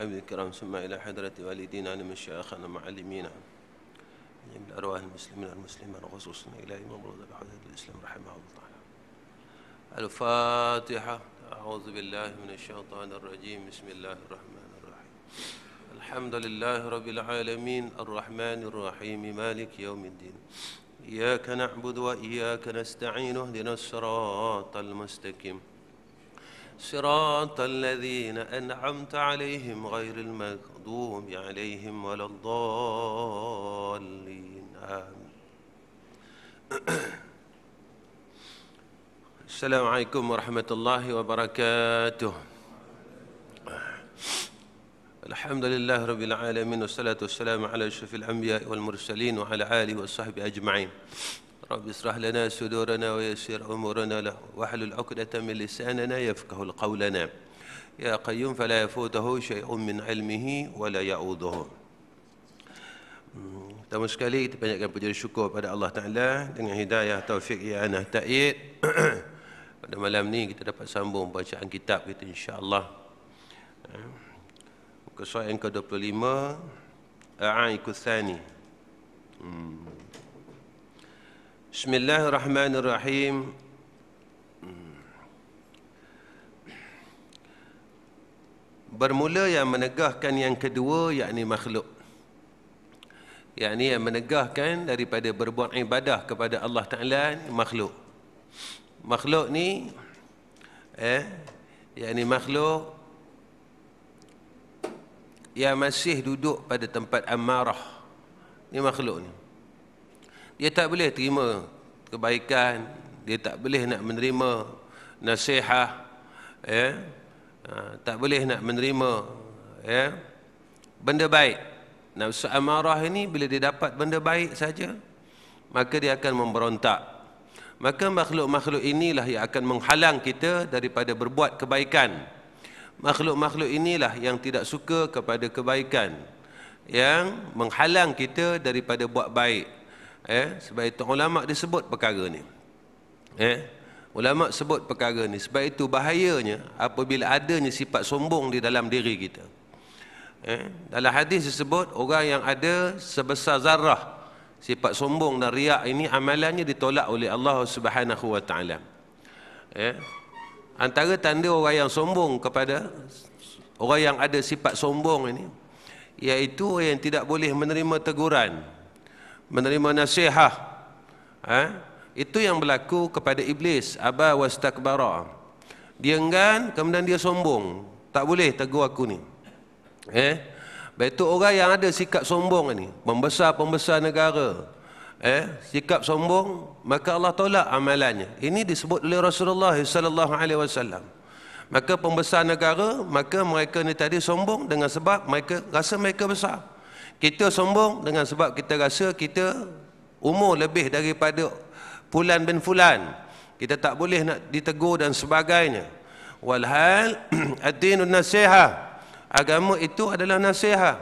عبد الكرام ثم إلى حضرة والدينا مشايخنا معلمينا جميع الأرواح المسلمين المسلمين خصوصا إلى إمام رضا بحضرة الإسلام رحمه الله تعالى الفاتحة أعوذ بالله من الشيطان الرجيم بسم الله الرحمن الرحيم الحمد لله رب العالمين الرحمن الرحيم مالك يوم الدين إياك نعبد وإياك نستعين اهدنا الصراط المستقيم صراط الذين أنعمت عليهم غير المغضوب عليهم ولا الضالين آمين السلام عليكم ورحمة الله وبركاته الحمد لله رب العالمين والصلاة والسلام على أشرف الأنبياء والمرسلين وعلى آله وصحبه أجمعين رب اشرح لنا صدورنا ويسر امورنا واحلل عقدة من لساننا يفقه قولنا يا قيوم فلا يفوته شيء من علمه ولا يعوضه hmm، Pertama sekali kita panjatkan puja syukur pada Allah Ta'ala dengan hidayah taufik i'anah ta'id. pada malam ni kita dapat sambung bacaan kitab kita insyaAllah. Hmm. Muka surat yang ke-25, A'aikul Thani. Hmm. بسم bermula yang menegahkan yang kedua yakni makhluk yakni yang menegahkan daripada berbuat ibadah kepada Allah Ta'ala makhluk makhluk ni eh yakni makhluk yang masih duduk pada tempat amarah ni makhluk ni dia tak boleh terima kebaikan, dia tak boleh nak menerima nasihat, ya. Ha, tak boleh nak menerima ya. Benda baik. Nafsu amarah ini bila dia dapat benda baik saja, maka dia akan memberontak. Maka makhluk-makhluk inilah yang akan menghalang kita daripada berbuat kebaikan. Makhluk-makhluk inilah yang tidak suka kepada kebaikan. Yang menghalang kita daripada buat baik eh sebab itu ulama disebut perkara ni eh ulama sebut perkara ni sebab itu bahayanya apabila adanya sifat sombong di dalam diri kita eh dalam hadis disebut orang yang ada sebesar zarah sifat sombong dan riak ini amalannya ditolak oleh Allah Subhanahu wa taala eh antara tanda orang yang sombong kepada orang yang ada sifat sombong ini iaitu orang yang tidak boleh menerima teguran menerima nasihat eh? itu yang berlaku kepada iblis aba wastakbara dia enggan kemudian dia sombong tak boleh tegur aku ni eh betul orang yang ada sikap sombong ni pembesar-pembesar negara eh sikap sombong maka Allah tolak amalannya ini disebut oleh Rasulullah sallallahu alaihi wasallam maka pembesar negara maka mereka ni tadi sombong dengan sebab mereka rasa mereka besar kita sombong dengan sebab kita rasa kita umur lebih daripada Fulan bin Fulan. Kita tak boleh nak ditegur dan sebagainya. Walhal ad-dinu nasihah. Agama itu adalah nasihah.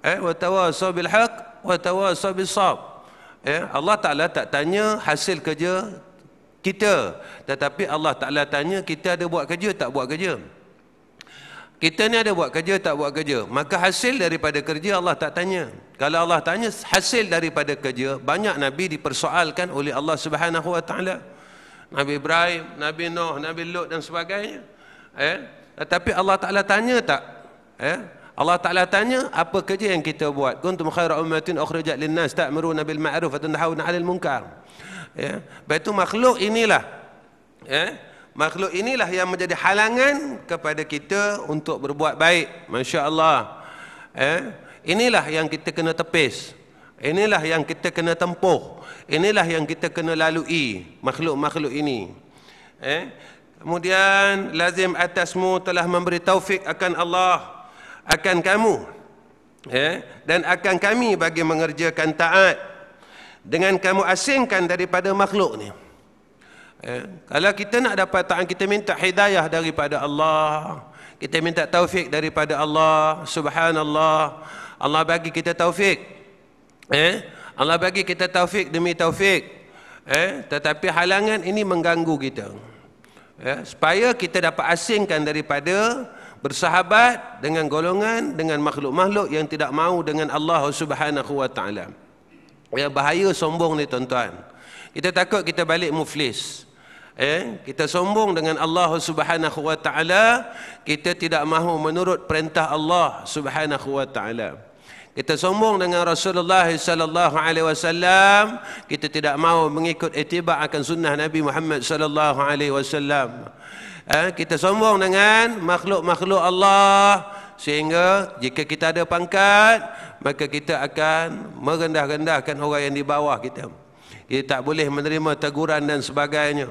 Eh, wa tawasaw bil haq wa tawasaw bis sab. Eh, Allah Taala tak tanya hasil kerja kita tetapi Allah Taala tanya kita ada buat kerja tak buat kerja. Kita ni ada buat kerja tak buat kerja. Maka hasil daripada kerja Allah tak tanya. Kalau Allah tanya hasil daripada kerja, banyak nabi dipersoalkan oleh Allah Subhanahu Wa Taala. Nabi Ibrahim, Nabi Nuh, Nabi Lut dan sebagainya. Eh, tetapi Allah Taala tanya tak? Eh, Allah Taala tanya apa kerja yang kita buat? Kuntum khairu ummatin ukhrijat linnas ta'muruna bil ma'ruf wa tanhauna 'anil munkar. Ya, eh? makhluk inilah. Ya, eh? makhluk inilah yang menjadi halangan kepada kita untuk berbuat baik Masya Allah eh? inilah yang kita kena tepis inilah yang kita kena tempuh inilah yang kita kena lalui makhluk-makhluk ini eh? kemudian lazim atasmu telah memberi taufik akan Allah akan kamu eh? dan akan kami bagi mengerjakan taat dengan kamu asingkan daripada makhluk ni Eh, kalau kita nak dapat taat, kita minta hidayah daripada Allah. Kita minta taufik daripada Allah. Subhanallah. Allah bagi kita taufik. Eh, Allah bagi kita taufik demi taufik. Eh, tetapi halangan ini mengganggu kita. Eh, supaya kita dapat asingkan daripada bersahabat dengan golongan dengan makhluk-makhluk yang tidak mau dengan Allah Subhanahu wa taala. Ya bahaya sombong ni tuan-tuan. Kita takut kita balik muflis eh, kita sombong dengan Allah Subhanahu wa taala kita tidak mahu menurut perintah Allah Subhanahu wa taala kita sombong dengan Rasulullah sallallahu alaihi wasallam kita tidak mahu mengikut ittiba akan sunnah Nabi Muhammad sallallahu alaihi wasallam eh, kita sombong dengan makhluk-makhluk Allah sehingga jika kita ada pangkat maka kita akan merendah-rendahkan orang yang di bawah kita kita tak boleh menerima teguran dan sebagainya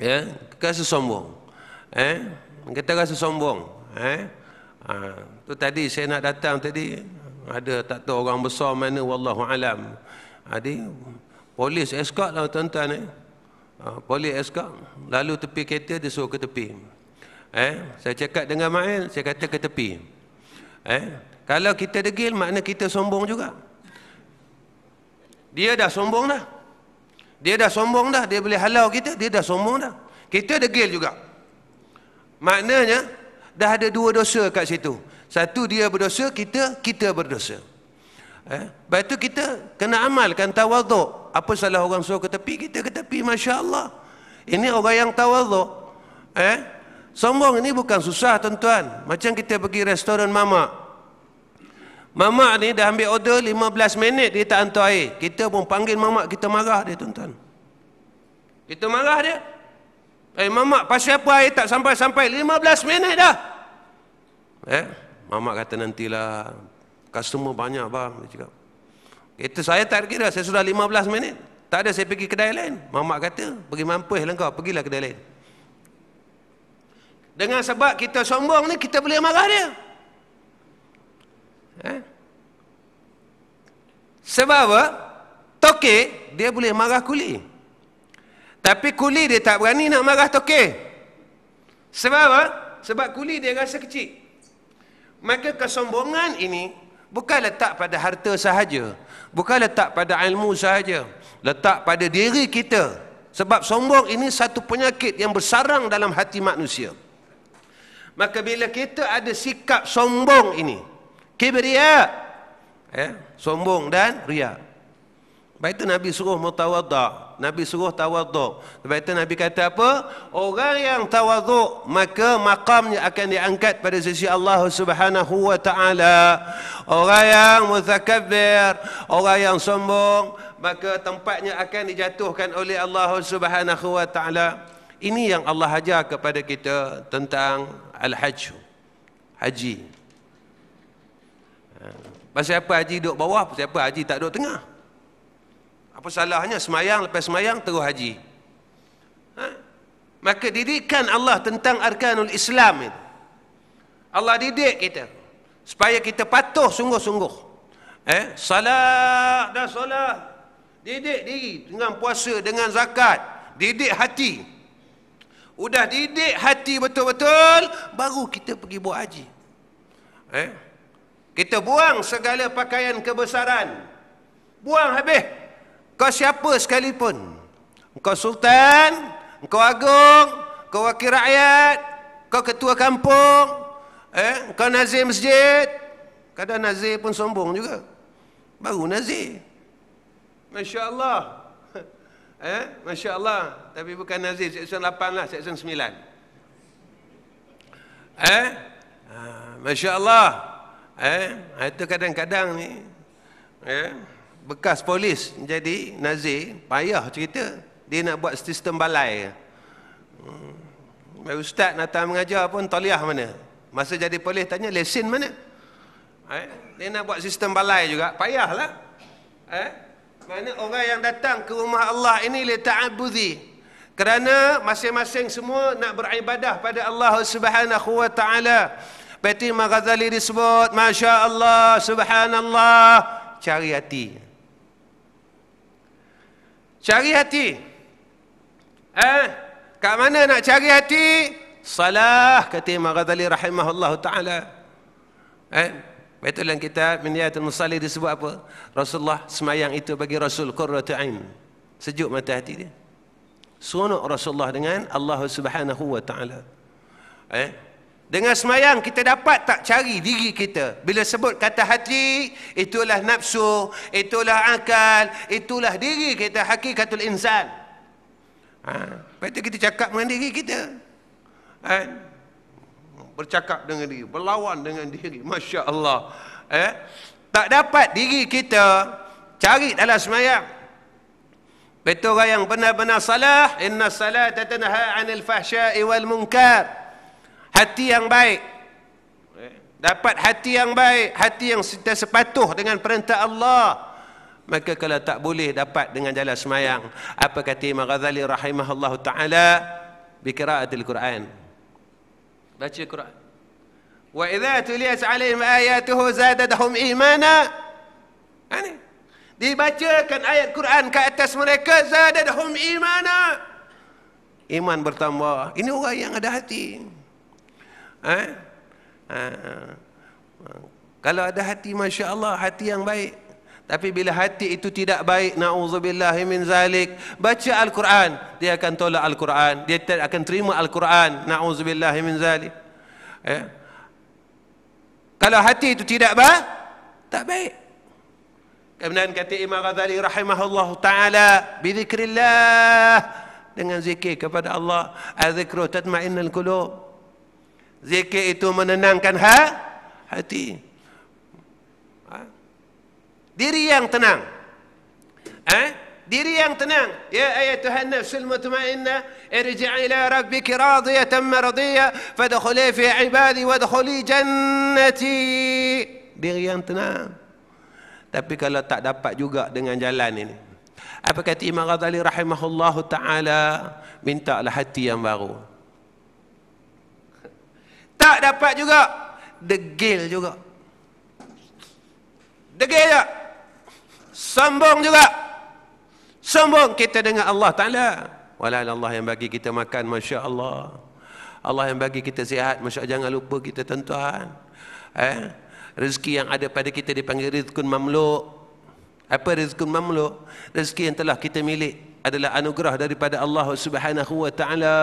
ya rasa sombong eh kita rasa sombong eh ha, tu tadi saya nak datang tadi ada tak tahu orang besar mana wallahu alam Adi polis escort lah tuan-tuan eh ha, polis escort lalu tepi kereta dia suruh ke tepi eh saya cakap dengan Mail saya kata ke tepi eh kalau kita degil makna kita sombong juga dia dah sombong dah dia dah sombong dah. Dia boleh halau kita. Dia dah sombong dah. Kita degil juga. Maknanya, dah ada dua dosa kat situ. Satu dia berdosa, kita, kita berdosa. Eh? Lepas itu kita kena amalkan tawaduk. Apa salah orang suruh ke tepi? Kita ke tepi, Masya Allah. Ini orang yang tawaduk. Eh? Sombong ini bukan susah tuan-tuan. Macam kita pergi restoran mamak. Mama ni dah ambil order 15 minit dia tak hantar air. Kita pun panggil mamak kita marah dia tuan-tuan. Kita marah dia. Eh mamak pasal apa air tak sampai-sampai 15 minit dah. Eh mamak kata nantilah. Customer banyak bang dia cakap. Kita saya tak kira saya sudah 15 minit. Tak ada saya pergi kedai lain. Mamak kata pergi mampus lah kau pergilah kedai lain. Dengan sebab kita sombong ni kita boleh marah dia. Eh? Sebab toke dia boleh marah kuli. Tapi kuli dia tak berani nak marah toke. Sebab sebab kuli dia rasa kecil. Maka kesombongan ini bukan letak pada harta sahaja. Bukan letak pada ilmu sahaja. Letak pada diri kita. Sebab sombong ini satu penyakit yang bersarang dalam hati manusia. Maka bila kita ada sikap sombong ini, kibriya ya eh? sombong dan ria. sebab itu nabi suruh mutawadda nabi suruh tawaddu sebab itu nabi kata apa orang yang tawaddu maka maqamnya akan diangkat pada sisi Allah Subhanahu wa taala orang yang Mu'takabir, orang yang sombong maka tempatnya akan dijatuhkan oleh Allah Subhanahu wa taala ini yang Allah ajar kepada kita tentang al-hajj haji Pasal siapa haji duduk bawah, pasal apa haji tak duduk tengah. Apa salahnya semayang, lepas semayang terus haji. Ha? Maka didikan Allah tentang arkanul Islam itu. Allah didik kita. Supaya kita patuh sungguh-sungguh. Eh? Salah dan salah. Didik diri dengan puasa, dengan zakat. Didik hati. Udah didik hati betul-betul, baru kita pergi buat haji. Eh? Kita buang segala pakaian kebesaran. Buang habis. Kau siapa sekalipun. Kau sultan, kau agung, kau wakil rakyat, kau ketua kampung, eh, kau nazir masjid. Kadang nazir pun sombong juga. Baru nazir. Masya Allah. Eh, Masya Allah. Tapi bukan nazir. Seksyen 8 lah. Seksyen 9. Eh? Masya Allah. Masya Allah. Eh, itu kadang-kadang ni eh, bekas polis jadi Nazi, payah cerita dia nak buat sistem balai. Hmm. Ustaz nak tanya mengajar pun toliah mana? Masa jadi polis tanya lesen mana? Eh, dia nak buat sistem balai juga payahlah. Eh, mana orang yang datang ke rumah Allah ini li ta'abudi? Kerana masing-masing semua nak beribadah pada Allah Subhanahu wa taala. Peti Maghazali disebut, Masya Allah, Subhanallah, cari hati. Cari hati. Eh, kat mana nak cari hati? Salah, kata Imam Ghazali rahimahullah ta'ala. Eh, betul yang kitab, Minyatul Musalli disebut apa? Rasulullah semayang itu bagi Rasul Qurratu'in. Sejuk mata hati dia. Sunuk Rasulullah dengan Allah subhanahu wa ta'ala. Eh, dengan semayang kita dapat tak cari diri kita. Bila sebut kata hati, itulah nafsu, itulah akal, itulah diri kita hakikatul insan. Ha, lepas itu kita cakap dengan diri kita. Ha, bercakap dengan diri, berlawan dengan diri. Masya Allah. Eh, ha, tak dapat diri kita cari dalam semayang. Betul orang yang benar-benar salah, inna salata tanha fahsya'i wal munkar hati yang baik dapat hati yang baik hati yang sentiasa patuh dengan perintah Allah maka kalau tak boleh dapat dengan jalan semayang apa kata Imam Ghazali rahimahullahu taala biqiraatil Quran baca Quran wa idza tuliyat alaihim ayatuhu zadadahum imana ani dibacakan ayat Quran ke atas mereka zadadahum imana iman bertambah ini orang yang ada hati Ha? ha? Ha. Kalau ada hati Masya Allah hati yang baik Tapi bila hati itu tidak baik Na'udzubillah min zalik Baca Al-Quran Dia akan tolak Al-Quran Dia akan terima Al-Quran Na'udzubillah min zalik ya. Kalau hati itu tidak baik Tak baik Kemudian kata Imam Ghazali rahimahullah ta'ala Bidhikrillah Dengan zikir kepada Allah Azikru tatma'innal kulub Zikir itu menenangkan ha? hati. Ha? Diri yang tenang. Ha? Diri yang tenang. Ya ayat Tuhan nafsul mutmainna irji'i ila rabbiki radiyatan maradiyya fadkhuli fi ibadi wadkhuli jannati. Diri yang tenang. Tapi kalau tak dapat juga dengan jalan ini. Apa kata Imam Ghazali rahimahullahu taala minta mintalah hati yang baru. Tak dapat juga Degil juga Degil juga Sombong juga Sombong kita dengan Allah Ta'ala Walau Allah yang bagi kita makan Masya Allah Allah yang bagi kita sihat Masya Allah jangan lupa kita tuan-tuan eh? Rezeki yang ada pada kita dipanggil Rizkun Mamluk Apa Rizkun Mamluk? Rezeki yang telah kita milik adalah anugerah daripada Allah Subhanahu Wa Ta'ala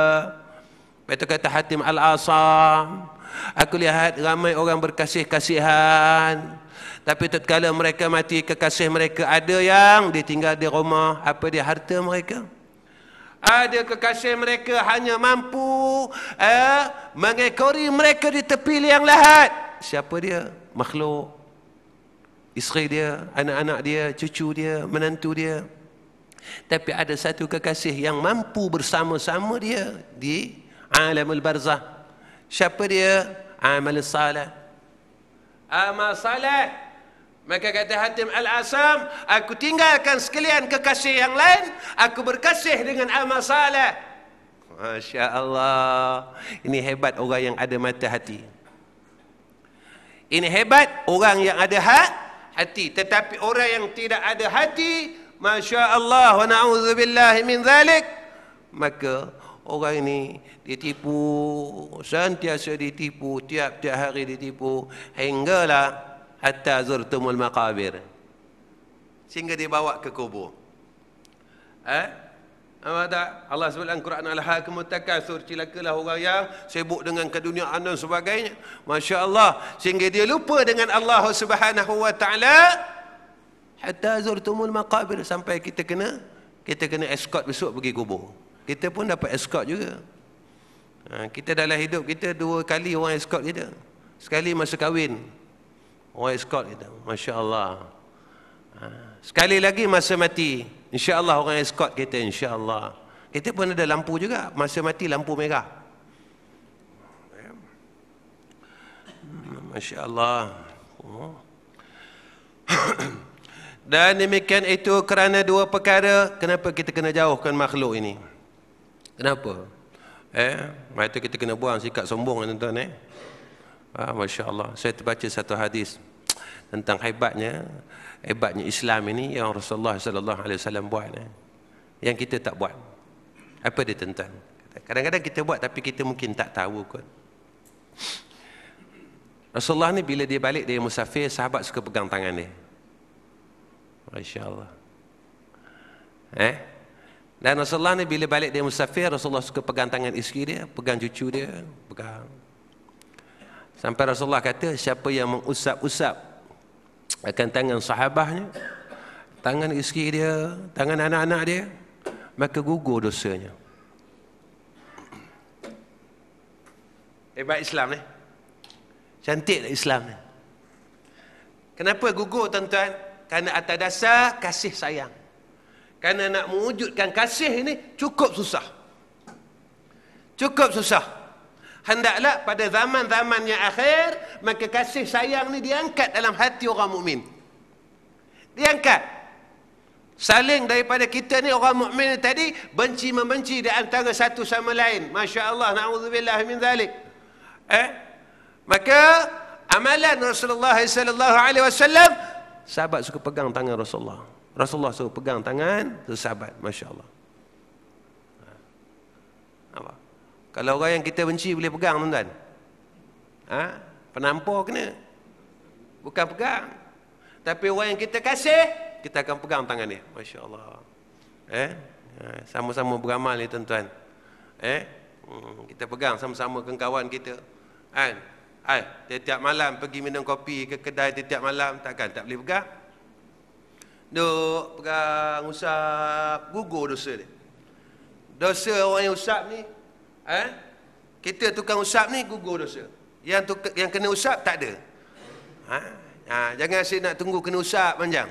Lepas tu kata Hatim Al-Asam Aku lihat ramai orang berkasih kasihan Tapi tatkala mereka mati kekasih mereka Ada yang ditinggal di rumah Apa dia harta mereka ada kekasih mereka hanya mampu eh, mengekori mereka di tepi liang lahat. Siapa dia? Makhluk. Isteri dia, anak-anak dia, cucu dia, menantu dia. Tapi ada satu kekasih yang mampu bersama-sama dia di alamul barzah siapa dia amal salat amal salat maka kata Hatim Al-Asam aku tinggalkan sekalian kekasih yang lain aku berkasih dengan amal salat Masya Allah ini hebat orang yang ada mata hati ini hebat orang yang ada hak hati tetapi orang yang tidak ada hati Masya Allah wa na'udzubillahi min zalik maka orang ini ditipu, sentiasa ditipu, tiap-tiap hari ditipu, hinggalah hatta zurtumul maqabir. Sehingga dibawa ke kubur. Eh? Apa tak? Allah sebut dalam Quran Al-Hakim Mutakasur Cilakalah orang yang sibuk dengan keduniaan dan sebagainya Masya Allah Sehingga dia lupa dengan Allah subhanahu wa ta'ala Hatta zurtumul maqabir Sampai kita kena Kita kena escort besok pergi kubur kita pun dapat escort juga ha, kita dalam hidup kita dua kali orang escort kita sekali masa kahwin orang escort kita Masya Allah ha, sekali lagi masa mati Insya Allah orang escort kita Insya Allah kita pun ada lampu juga masa mati lampu merah Masya Allah Dan demikian itu kerana dua perkara Kenapa kita kena jauhkan makhluk ini Kenapa? Eh, itu kita kena buang sikap sombong lah tuan-tuan eh. Ah, Masya Allah. Saya terbaca satu hadis tentang hebatnya hebatnya Islam ini yang Rasulullah sallallahu alaihi wasallam buat eh. Yang kita tak buat. Apa dia tentang? Kadang-kadang kita buat tapi kita mungkin tak tahu kot. Rasulullah ni bila dia balik dari musafir, sahabat suka pegang tangan dia. Masya Allah. Eh? Dan Rasulullah ni bila balik dia musafir, Rasulullah suka pegang tangan isteri dia, pegang cucu dia, pegang. Sampai Rasulullah kata, siapa yang mengusap-usap akan tangan sahabahnya, tangan isteri dia, tangan anak-anak dia, maka gugur dosanya. Hebat Islam ni. Cantik Islam ni. Kenapa gugur tuan-tuan? Kerana atas dasar kasih sayang. Karena nak mewujudkan kasih ini cukup susah. Cukup susah. Hendaklah pada zaman-zaman yang akhir, maka kasih sayang ini diangkat dalam hati orang mukmin. Diangkat. Saling daripada kita ni orang mukmin tadi benci membenci di antara satu sama lain. Masya-Allah, naudzubillah min zalik. Eh? Maka amalan Rasulullah sallallahu alaihi wasallam sahabat suka pegang tangan Rasulullah. Rasulullah suruh pegang tangan tu sahabat Masya Allah Apa? Ha. Kalau orang yang kita benci boleh pegang tu kan ha? Penampor kena Bukan pegang Tapi orang yang kita kasih Kita akan pegang tangan dia Masya Allah eh? Ha, sama-sama beramal ni tuan-tuan eh? Hmm, kita pegang sama-sama dengan kawan kita Kan? Ay, tiap malam pergi minum kopi ke kedai tiap-tiap malam takkan tak boleh pegang Duk pegang usap gugur dosa dia. Dosa orang yang usap ni eh kita tukang usap ni gugur dosa. Yang tuk, yang kena usap tak ada. Ha? ha jangan asyik nak tunggu kena usap panjang.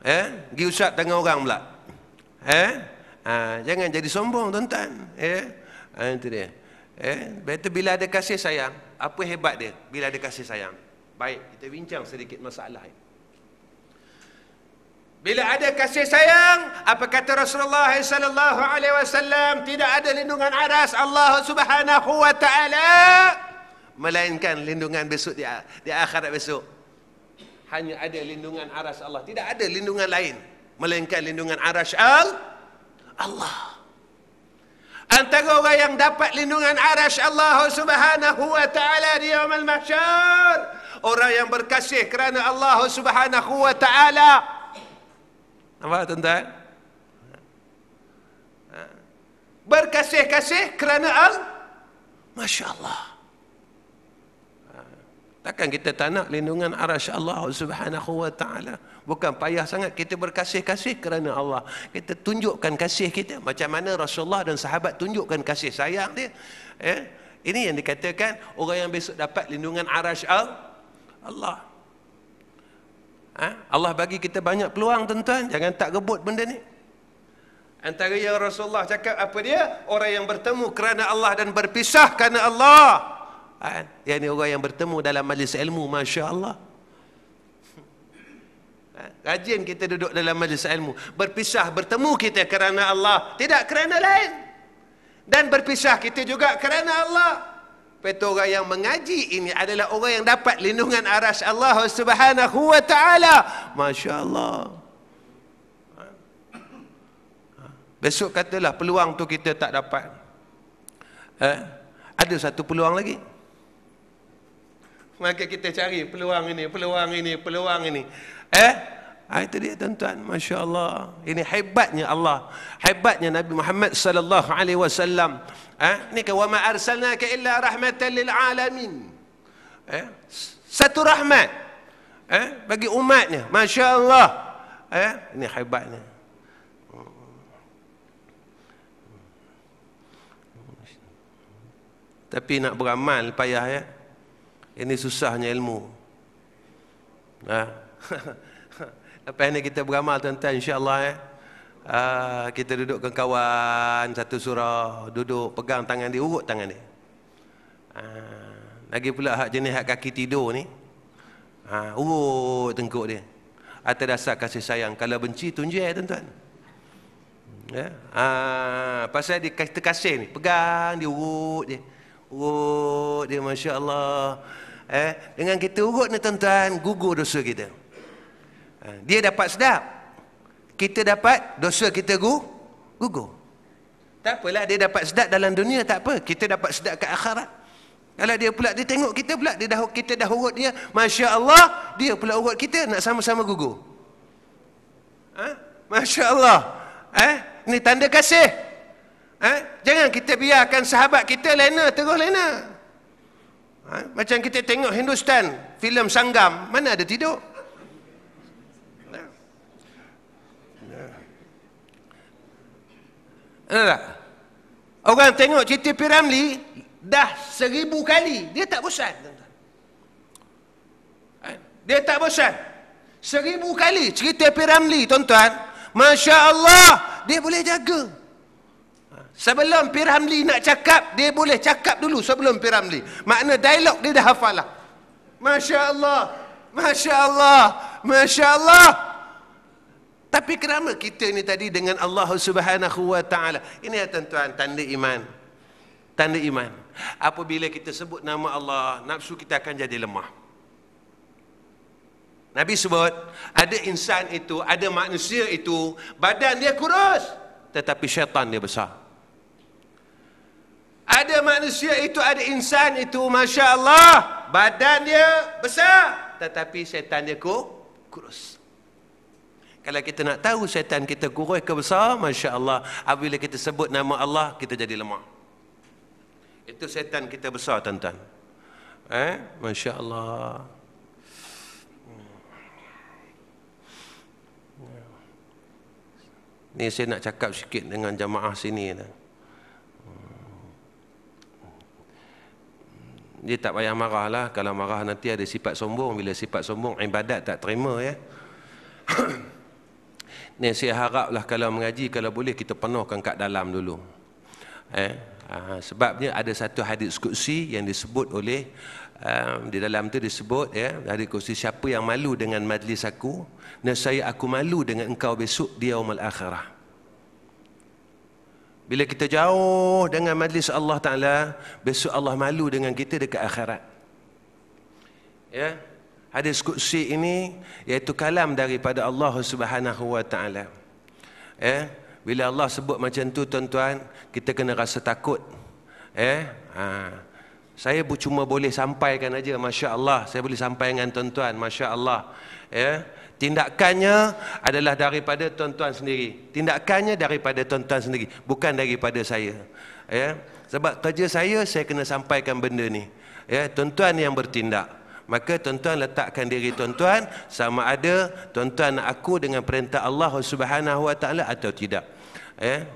Eh, pergi usap tangan orang pula. Eh? Ha, jangan jadi sombong tuan-tuan. Eh? Ha, itu dia. Eh, better bila ada kasih sayang, apa hebat dia bila ada kasih sayang. Baik, kita bincang sedikit masalah ini. Bila ada kasih sayang, apa kata Rasulullah sallallahu alaihi wasallam, tidak ada lindungan aras Allah Subhanahu wa taala melainkan lindungan besok di, di akhirat besok. Hanya ada lindungan aras Allah, tidak ada lindungan lain melainkan lindungan aras al Allah. Antara orang yang dapat lindungan aras Allah Subhanahu wa taala di yaumul mahsyar, orang yang berkasih kerana Allah Subhanahu wa taala. Nampak tuan-tuan? Ha. Berkasih-kasih kerana al Masya Allah. Ha. Takkan kita tak nak lindungan arash Allah subhanahu wa ta'ala. Bukan payah sangat kita berkasih-kasih kerana Allah. Kita tunjukkan kasih kita. Macam mana Rasulullah dan sahabat tunjukkan kasih sayang dia. Eh? Ini yang dikatakan orang yang besok dapat lindungan arash Allah. Allah. Ha? Allah bagi kita banyak peluang tuan-tuan. Jangan tak rebut benda ni. Antara yang Rasulullah cakap apa dia? Orang yang bertemu kerana Allah dan berpisah kerana Allah. Ha? Yang ni orang yang bertemu dalam majlis ilmu. Masya Allah. Ha? Rajin kita duduk dalam majlis ilmu. Berpisah, bertemu kita kerana Allah. Tidak kerana lain. Dan berpisah kita juga kerana Allah. Allah. Kata orang yang mengaji ini adalah orang yang dapat lindungan aras Allah subhanahu wa ta'ala. Masya Allah. Ha. Ha. Besok katalah peluang tu kita tak dapat. Eh? Ada satu peluang lagi. Maka kita cari peluang ini, peluang ini, peluang ini. Eh? Ha, itu dia tuan-tuan, masya Allah. Ini hebatnya Allah, hebatnya Nabi Muhammad sallallahu alaihi wasallam. Eh, ini kata, "Wahai arsalna ke illa rahmatan lil alamin." Eh, satu rahmat. Eh, bagi umatnya, masya Allah. Eh, ini hebatnya. Tapi nak beramal payah ya. Ini susahnya ilmu. Nah. Eh? lepas ni kita beramal tuan-tuan insyaAllah eh. Ah, kita duduk dengan kawan satu surau duduk pegang tangan dia urut tangan dia uh, lagi pula hak jenis hak kaki tidur ni uh, urut tengkuk dia atas dasar kasih sayang kalau benci tunjuk eh tuan-tuan ya yeah. pasal dia terkasih ni pegang dia urut dia urut dia masya-Allah eh dengan kita urut ni tuan-tuan gugur dosa kita Ha, dia dapat sedap. Kita dapat dosa kita gugur. Tak apalah dia dapat sedap dalam dunia tak apa. Kita dapat sedap ke akhirat. Kalau dia pula dia tengok kita pula dia dah kita dah urut dia, masya-Allah, dia pula urut kita nak sama-sama gugur. Ha? Masya-Allah. Eh, ni tanda kasih. Eh, jangan kita biarkan sahabat kita lena terus lena. Ha? Macam kita tengok Hindustan, filem Sanggam, mana ada tidur? Tak? Orang tengok cerita Piramli dah seribu kali. Dia tak bosan. Eh, dia tak bosan. Seribu kali cerita Piramli, tuan-tuan. Masya Allah, dia boleh jaga. Sebelum Piramli nak cakap, dia boleh cakap dulu sebelum Piramli. Makna dialog dia dah hafal lah. Masya Allah. Masya Allah. Masya Allah. Masya Allah. Tapi kenapa kita ni tadi dengan Allah Subhanahu Wa Taala? Ini ya tuan-tuan, tanda iman. Tanda iman. Apabila kita sebut nama Allah, nafsu kita akan jadi lemah. Nabi sebut, ada insan itu, ada manusia itu, badan dia kurus, tetapi syaitan dia besar. Ada manusia itu, ada insan itu, Masya Allah, badan dia besar, tetapi syaitan dia kurus. Kalau kita nak tahu syaitan kita kurus ke besar, Masya Allah, apabila kita sebut nama Allah, kita jadi lemah. Itu syaitan kita besar, tuan-tuan. Eh? Masya Allah. Hmm. Ya. Ni saya nak cakap sikit dengan jamaah sini. Hmm. Dia tak payah marah lah. Kalau marah nanti ada sifat sombong. Bila sifat sombong, ibadat tak terima ya. ni saya haraplah kalau mengaji kalau boleh kita penuhkan kat dalam dulu eh Aha, sebabnya ada satu hadis kutsi yang disebut oleh um, di dalam tu disebut ya hadis kutsi siapa yang malu dengan majlis aku nescaya aku malu dengan engkau besok dia umal akhirah bila kita jauh dengan majlis Allah taala besok Allah malu dengan kita dekat akhirat ya yeah? hadis qudsi ini iaitu kalam daripada Allah Subhanahu wa taala. Eh, bila Allah sebut macam tu tuan-tuan, kita kena rasa takut. Eh, ha. Saya cuma boleh sampaikan aja masya-Allah, saya boleh sampaikan dengan tuan-tuan masya-Allah. Eh, tindakannya adalah daripada tuan-tuan sendiri. Tindakannya daripada tuan-tuan sendiri, bukan daripada saya. Eh, sebab kerja saya saya kena sampaikan benda ni. Ya, tuan-tuan yang bertindak maka tuan-tuan letakkan diri tuan-tuan sama ada tuan-tuan nak aku dengan perintah Allah Subhanahu Wa Taala atau tidak. Eh?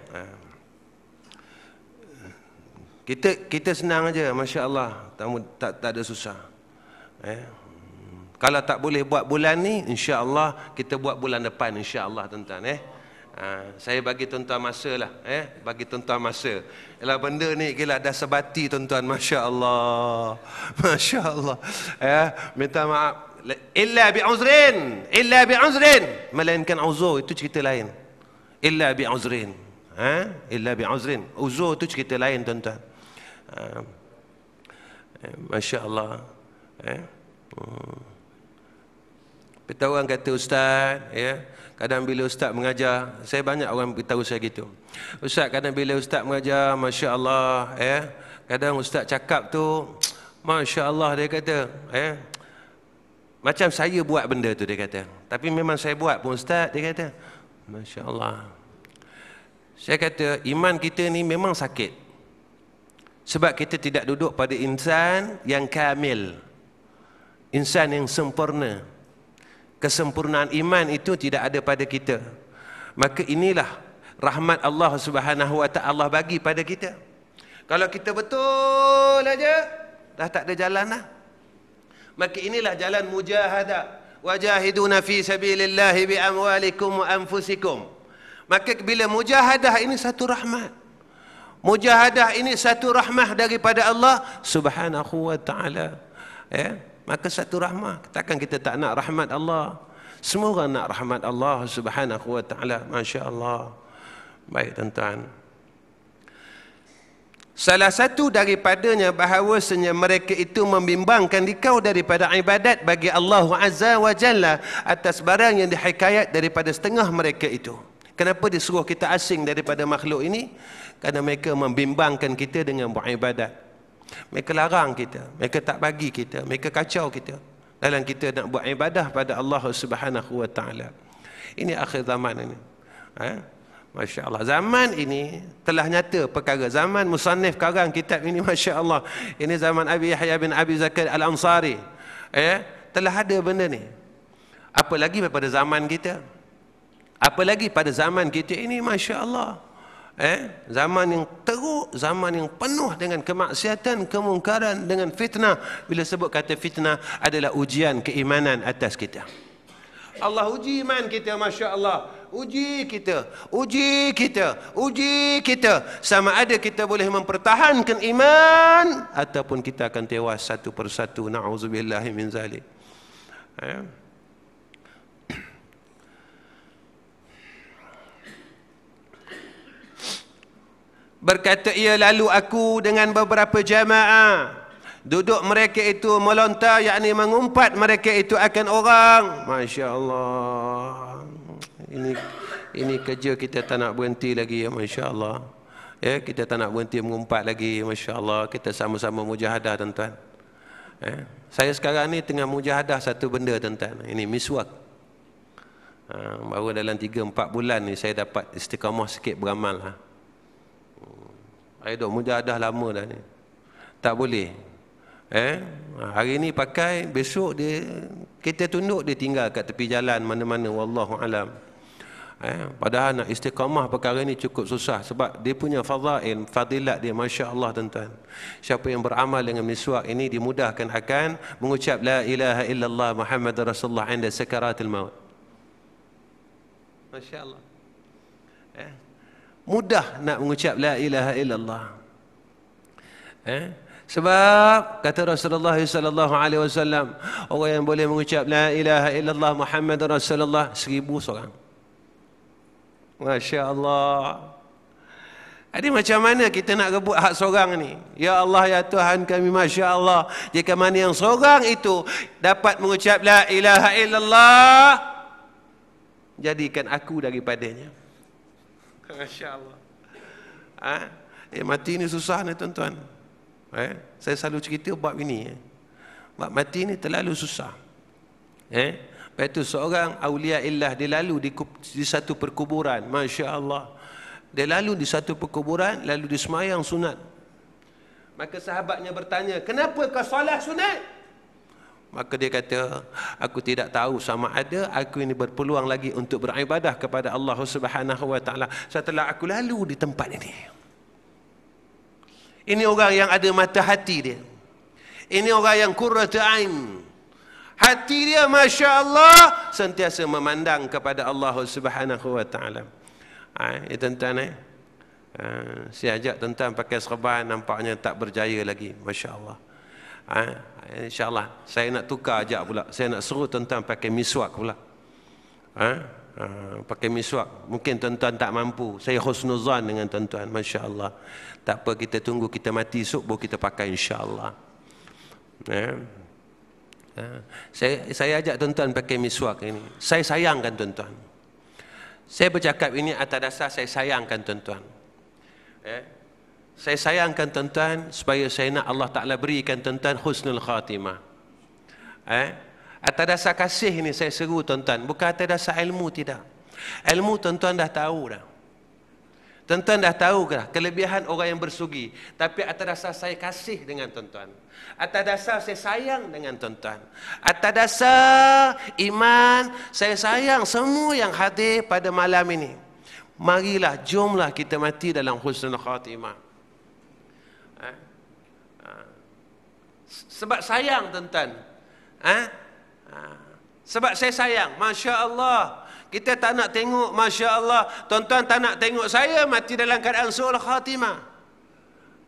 Kita kita senang aja, masya Allah, tak, tak, tak ada susah. Eh? Kalau tak boleh buat bulan ni, insya Allah kita buat bulan depan, insya Allah tuan Eh? Ya? Ha, saya bagi tuan-tuan masa lah. Eh? Bagi tuan-tuan masa. Ialah benda ni gila dah sebati tuan-tuan. Masya Allah. Masya Allah. Eh? Minta maaf. Illa bi'uzrin. Illa bi'uzrin. Melainkan uzur. Itu cerita lain. Illa bi'uzrin. Ha? Illa bi'uzrin. Uzur itu cerita lain tuan-tuan. Ha? Eh, Masya Allah. Eh? Hmm. Kita orang kata ustaz, ya. Kadang bila ustaz mengajar, saya banyak orang beritahu saya gitu. Ustaz kadang bila ustaz mengajar, masya-Allah, ya. Kadang ustaz cakap tu, masya-Allah dia kata, ya. Macam saya buat benda tu dia kata. Tapi memang saya buat pun ustaz dia kata. Masya-Allah. Saya kata iman kita ni memang sakit. Sebab kita tidak duduk pada insan yang kamil. Insan yang sempurna kesempurnaan iman itu tidak ada pada kita. Maka inilah rahmat Allah Subhanahu Wa Taala bagi pada kita. Kalau kita betul aja dah tak ada jalan lah. Maka inilah jalan mujahadah. Wajahiduna fi sabilillah bi amwalikum wa anfusikum. Maka bila mujahadah ini satu rahmat. Mujahadah ini satu rahmat daripada Allah Subhanahu Wa Taala. Ya maka satu rahmat takkan kita tak nak rahmat Allah semua orang nak rahmat Allah subhanahu wa ta'ala masya Allah baik tuan-tuan Salah satu daripadanya bahawasanya mereka itu membimbangkan dikau daripada ibadat bagi Allah Azza wa Jalla atas barang yang dihikayat daripada setengah mereka itu. Kenapa disuruh kita asing daripada makhluk ini? Kerana mereka membimbangkan kita dengan buat ibadat. Mereka larang kita, mereka tak bagi kita, mereka kacau kita dalam kita nak buat ibadah pada Allah Subhanahu Wa Taala. Ini akhir zaman ini. Ha? Masya Allah. Zaman ini telah nyata perkara. Zaman musannif karang kitab ini Masya Allah. Ini zaman Abi Yahya bin Abi Zakir Al-Ansari. Eh? Telah ada benda ni. Apa lagi pada zaman kita? Apa lagi pada zaman kita ini Masya Allah. Eh, zaman yang teruk, zaman yang penuh dengan kemaksiatan, kemungkaran, dengan fitnah. Bila sebut kata fitnah adalah ujian keimanan atas kita. Allah uji iman kita, Masya Allah. Uji kita, uji kita, uji kita. Sama ada kita boleh mempertahankan iman ataupun kita akan tewas satu persatu. Na'udzubillahimin zalim. Eh? Berkata ia ya, lalu aku dengan beberapa jamaah Duduk mereka itu melontar yakni mengumpat mereka itu akan orang Masya Allah Ini ini kerja kita tak nak berhenti lagi ya Masya Allah ya, Kita tak nak berhenti mengumpat lagi Masya Allah Kita sama-sama mujahadah tuan-tuan ya, Saya sekarang ni tengah mujahadah satu benda tuan-tuan Ini miswak ha, Baru dalam 3-4 bulan ni saya dapat istiqamah sikit beramal lah ha. Hari muda dah lama dah ni. Tak boleh. Eh, ha, hari ni pakai, besok dia kita tunduk dia tinggal kat tepi jalan mana-mana wallahu alam. Eh, padahal nak istiqamah perkara ni cukup susah sebab dia punya fadhail, fadilat dia masya-Allah tuan-tuan. Siapa yang beramal dengan miswak ini dimudahkan akan mengucap la ilaha illallah Muhammad Rasulullah anda sakaratul maut. Masya-Allah mudah nak mengucap la ilaha illallah eh? sebab kata Rasulullah sallallahu alaihi wasallam orang yang boleh mengucap la ilaha illallah Muhammad Rasulullah seribu seorang Masya Allah jadi macam mana kita nak rebut hak seorang ni? Ya Allah, Ya Tuhan kami, Masya Allah. Jika mana yang seorang itu dapat mengucap La ilaha illallah, jadikan aku daripadanya. Masya-Allah. Ha? Eh mati ni susah ni tuan-tuan. Eh, saya selalu cerita bab ini. Eh. Bab mati ni terlalu susah. Eh, lepas tu seorang aulia Allah dia lalu di, di satu perkuburan, masya-Allah. Dia lalu di satu perkuburan, lalu dia sembahyang sunat. Maka sahabatnya bertanya, "Kenapa kau solat sunat?" Maka dia kata, aku tidak tahu sama ada aku ini berpeluang lagi untuk beribadah kepada Allah Subhanahu Wa setelah aku lalu di tempat ini. Ini orang yang ada mata hati dia. Ini orang yang kurrata ain. Hati dia masya-Allah sentiasa memandang kepada Allah Subhanahu Wa Ha, ya tuan eh. Ha, saya ajak tentang pakai serban nampaknya tak berjaya lagi masya-Allah. Ha, Eh, InsyaAllah saya nak tukar aja pula Saya nak suruh tentang pakai miswak pula ha? Ha, Pakai miswak Mungkin tuan-tuan tak mampu Saya husnuzan dengan tuan-tuan MasyaAllah Tak apa kita tunggu kita mati esok boleh kita pakai insyaAllah ha? ha? saya, saya ajak tuan-tuan pakai miswak ini Saya sayangkan tuan-tuan Saya bercakap ini atas dasar saya sayangkan tuan-tuan Eh? saya sayangkan tuan-tuan supaya saya nak Allah Ta'ala berikan tuan-tuan husnul khatimah. Eh? Atas dasar kasih ini saya seru tuan-tuan. Bukan atas dasar ilmu tidak. Ilmu tuan-tuan dah tahu dah. Tuan-tuan dah tahu dah kelebihan orang yang bersugi. Tapi atas dasar saya kasih dengan tuan-tuan. Atas dasar saya sayang dengan tuan-tuan. Atas dasar iman saya sayang semua yang hadir pada malam ini. Marilah, jomlah kita mati dalam husnul khatimah. sebab sayang tuan-tuan. Ha? ha? Sebab saya sayang. Masya Allah. Kita tak nak tengok, Masya Allah. Tuan-tuan tak nak tengok saya mati dalam keadaan su'ul khatimah.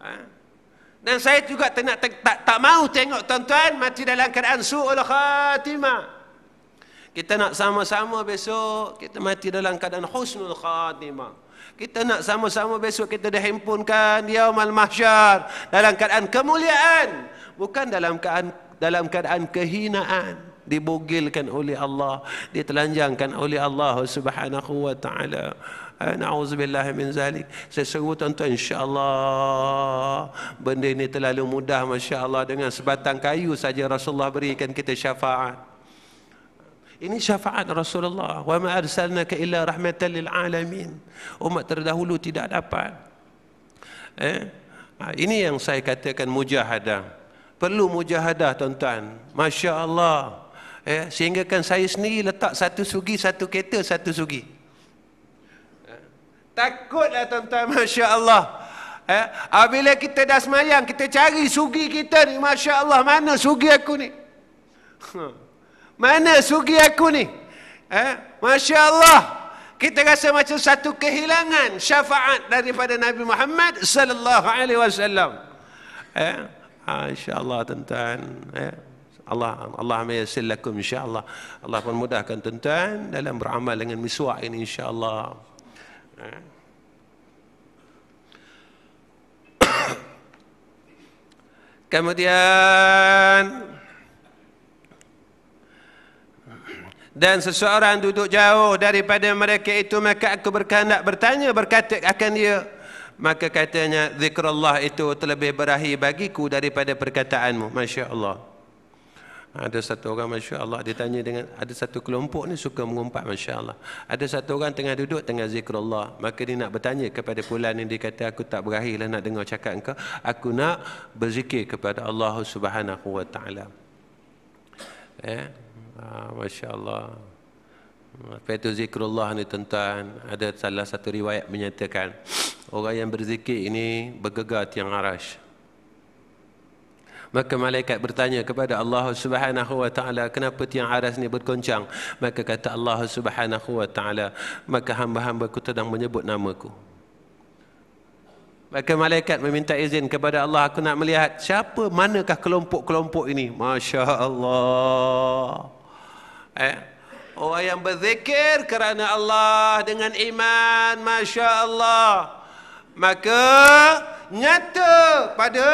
Ha? Dan saya juga tak, nak, tak, tak, tak mahu tengok tuan-tuan mati dalam keadaan su'ul khatimah. Kita nak sama-sama besok kita mati dalam keadaan husnul khatimah. Kita nak sama-sama besok kita dah himpunkan yaumal mahsyar dalam keadaan kemuliaan bukan dalam keadaan dalam keadaan kehinaan dibogilkan oleh Allah ditelanjangkan oleh Allah Subhanahu wa taala eh, na'udzubillah min zalik saya seru tuan-tuan insyaallah benda ini terlalu mudah masyaallah dengan sebatang kayu saja Rasulullah berikan kita syafaat ini syafaat Rasulullah wa ma arsalnaka illa rahmatan lil alamin umat terdahulu tidak dapat eh ha, ini yang saya katakan mujahadah perlu mujahadah tuan-tuan. Masya Allah. Ya, eh, sehingga kan saya sendiri letak satu sugi, satu kereta, satu sugi. Eh, takutlah tuan-tuan, Masya Allah. Eh, apabila kita dah semayang, kita cari sugi kita ni, Masya Allah, mana sugi aku ni? mana sugi aku ni? Eh, Masya Allah. Kita rasa macam satu kehilangan syafaat daripada Nabi Muhammad sallallahu alaihi wasallam. Eh, Ah, insyaallah tuan-tuan ya Allah Allah meyasir lakum insyaallah Allah pun mudahkan tuan-tuan dalam beramal dengan miswak ini insyaallah ya. Kemudian Dan seseorang duduk jauh daripada mereka itu Maka aku berkandak bertanya berkata akan dia maka katanya zikrullah itu terlebih berahi bagiku daripada perkataanmu Masya Allah ada satu orang Masya Allah ditanya dengan ada satu kelompok ni suka mengumpat Masya Allah ada satu orang tengah duduk tengah zikrullah maka dia nak bertanya kepada pulan yang dia kata aku tak berahi lah nak dengar cakap engkau aku nak berzikir kepada Allah subhanahu wa ta'ala eh? Ah, Masya Allah Lepas zikrullah ni tentang Ada salah satu riwayat menyatakan Orang yang berzikir ini bergegar tiang arash. Maka malaikat bertanya kepada Allah Subhanahu wa taala, kenapa tiang aras ni bergoncang? Maka kata Allah Subhanahu wa taala, maka hamba-hambaku sedang menyebut namaku. Maka malaikat meminta izin kepada Allah, aku nak melihat siapa manakah kelompok-kelompok ini? Masya Allah. Eh? Orang yang berzikir kerana Allah dengan iman, Masya Allah maka nyata pada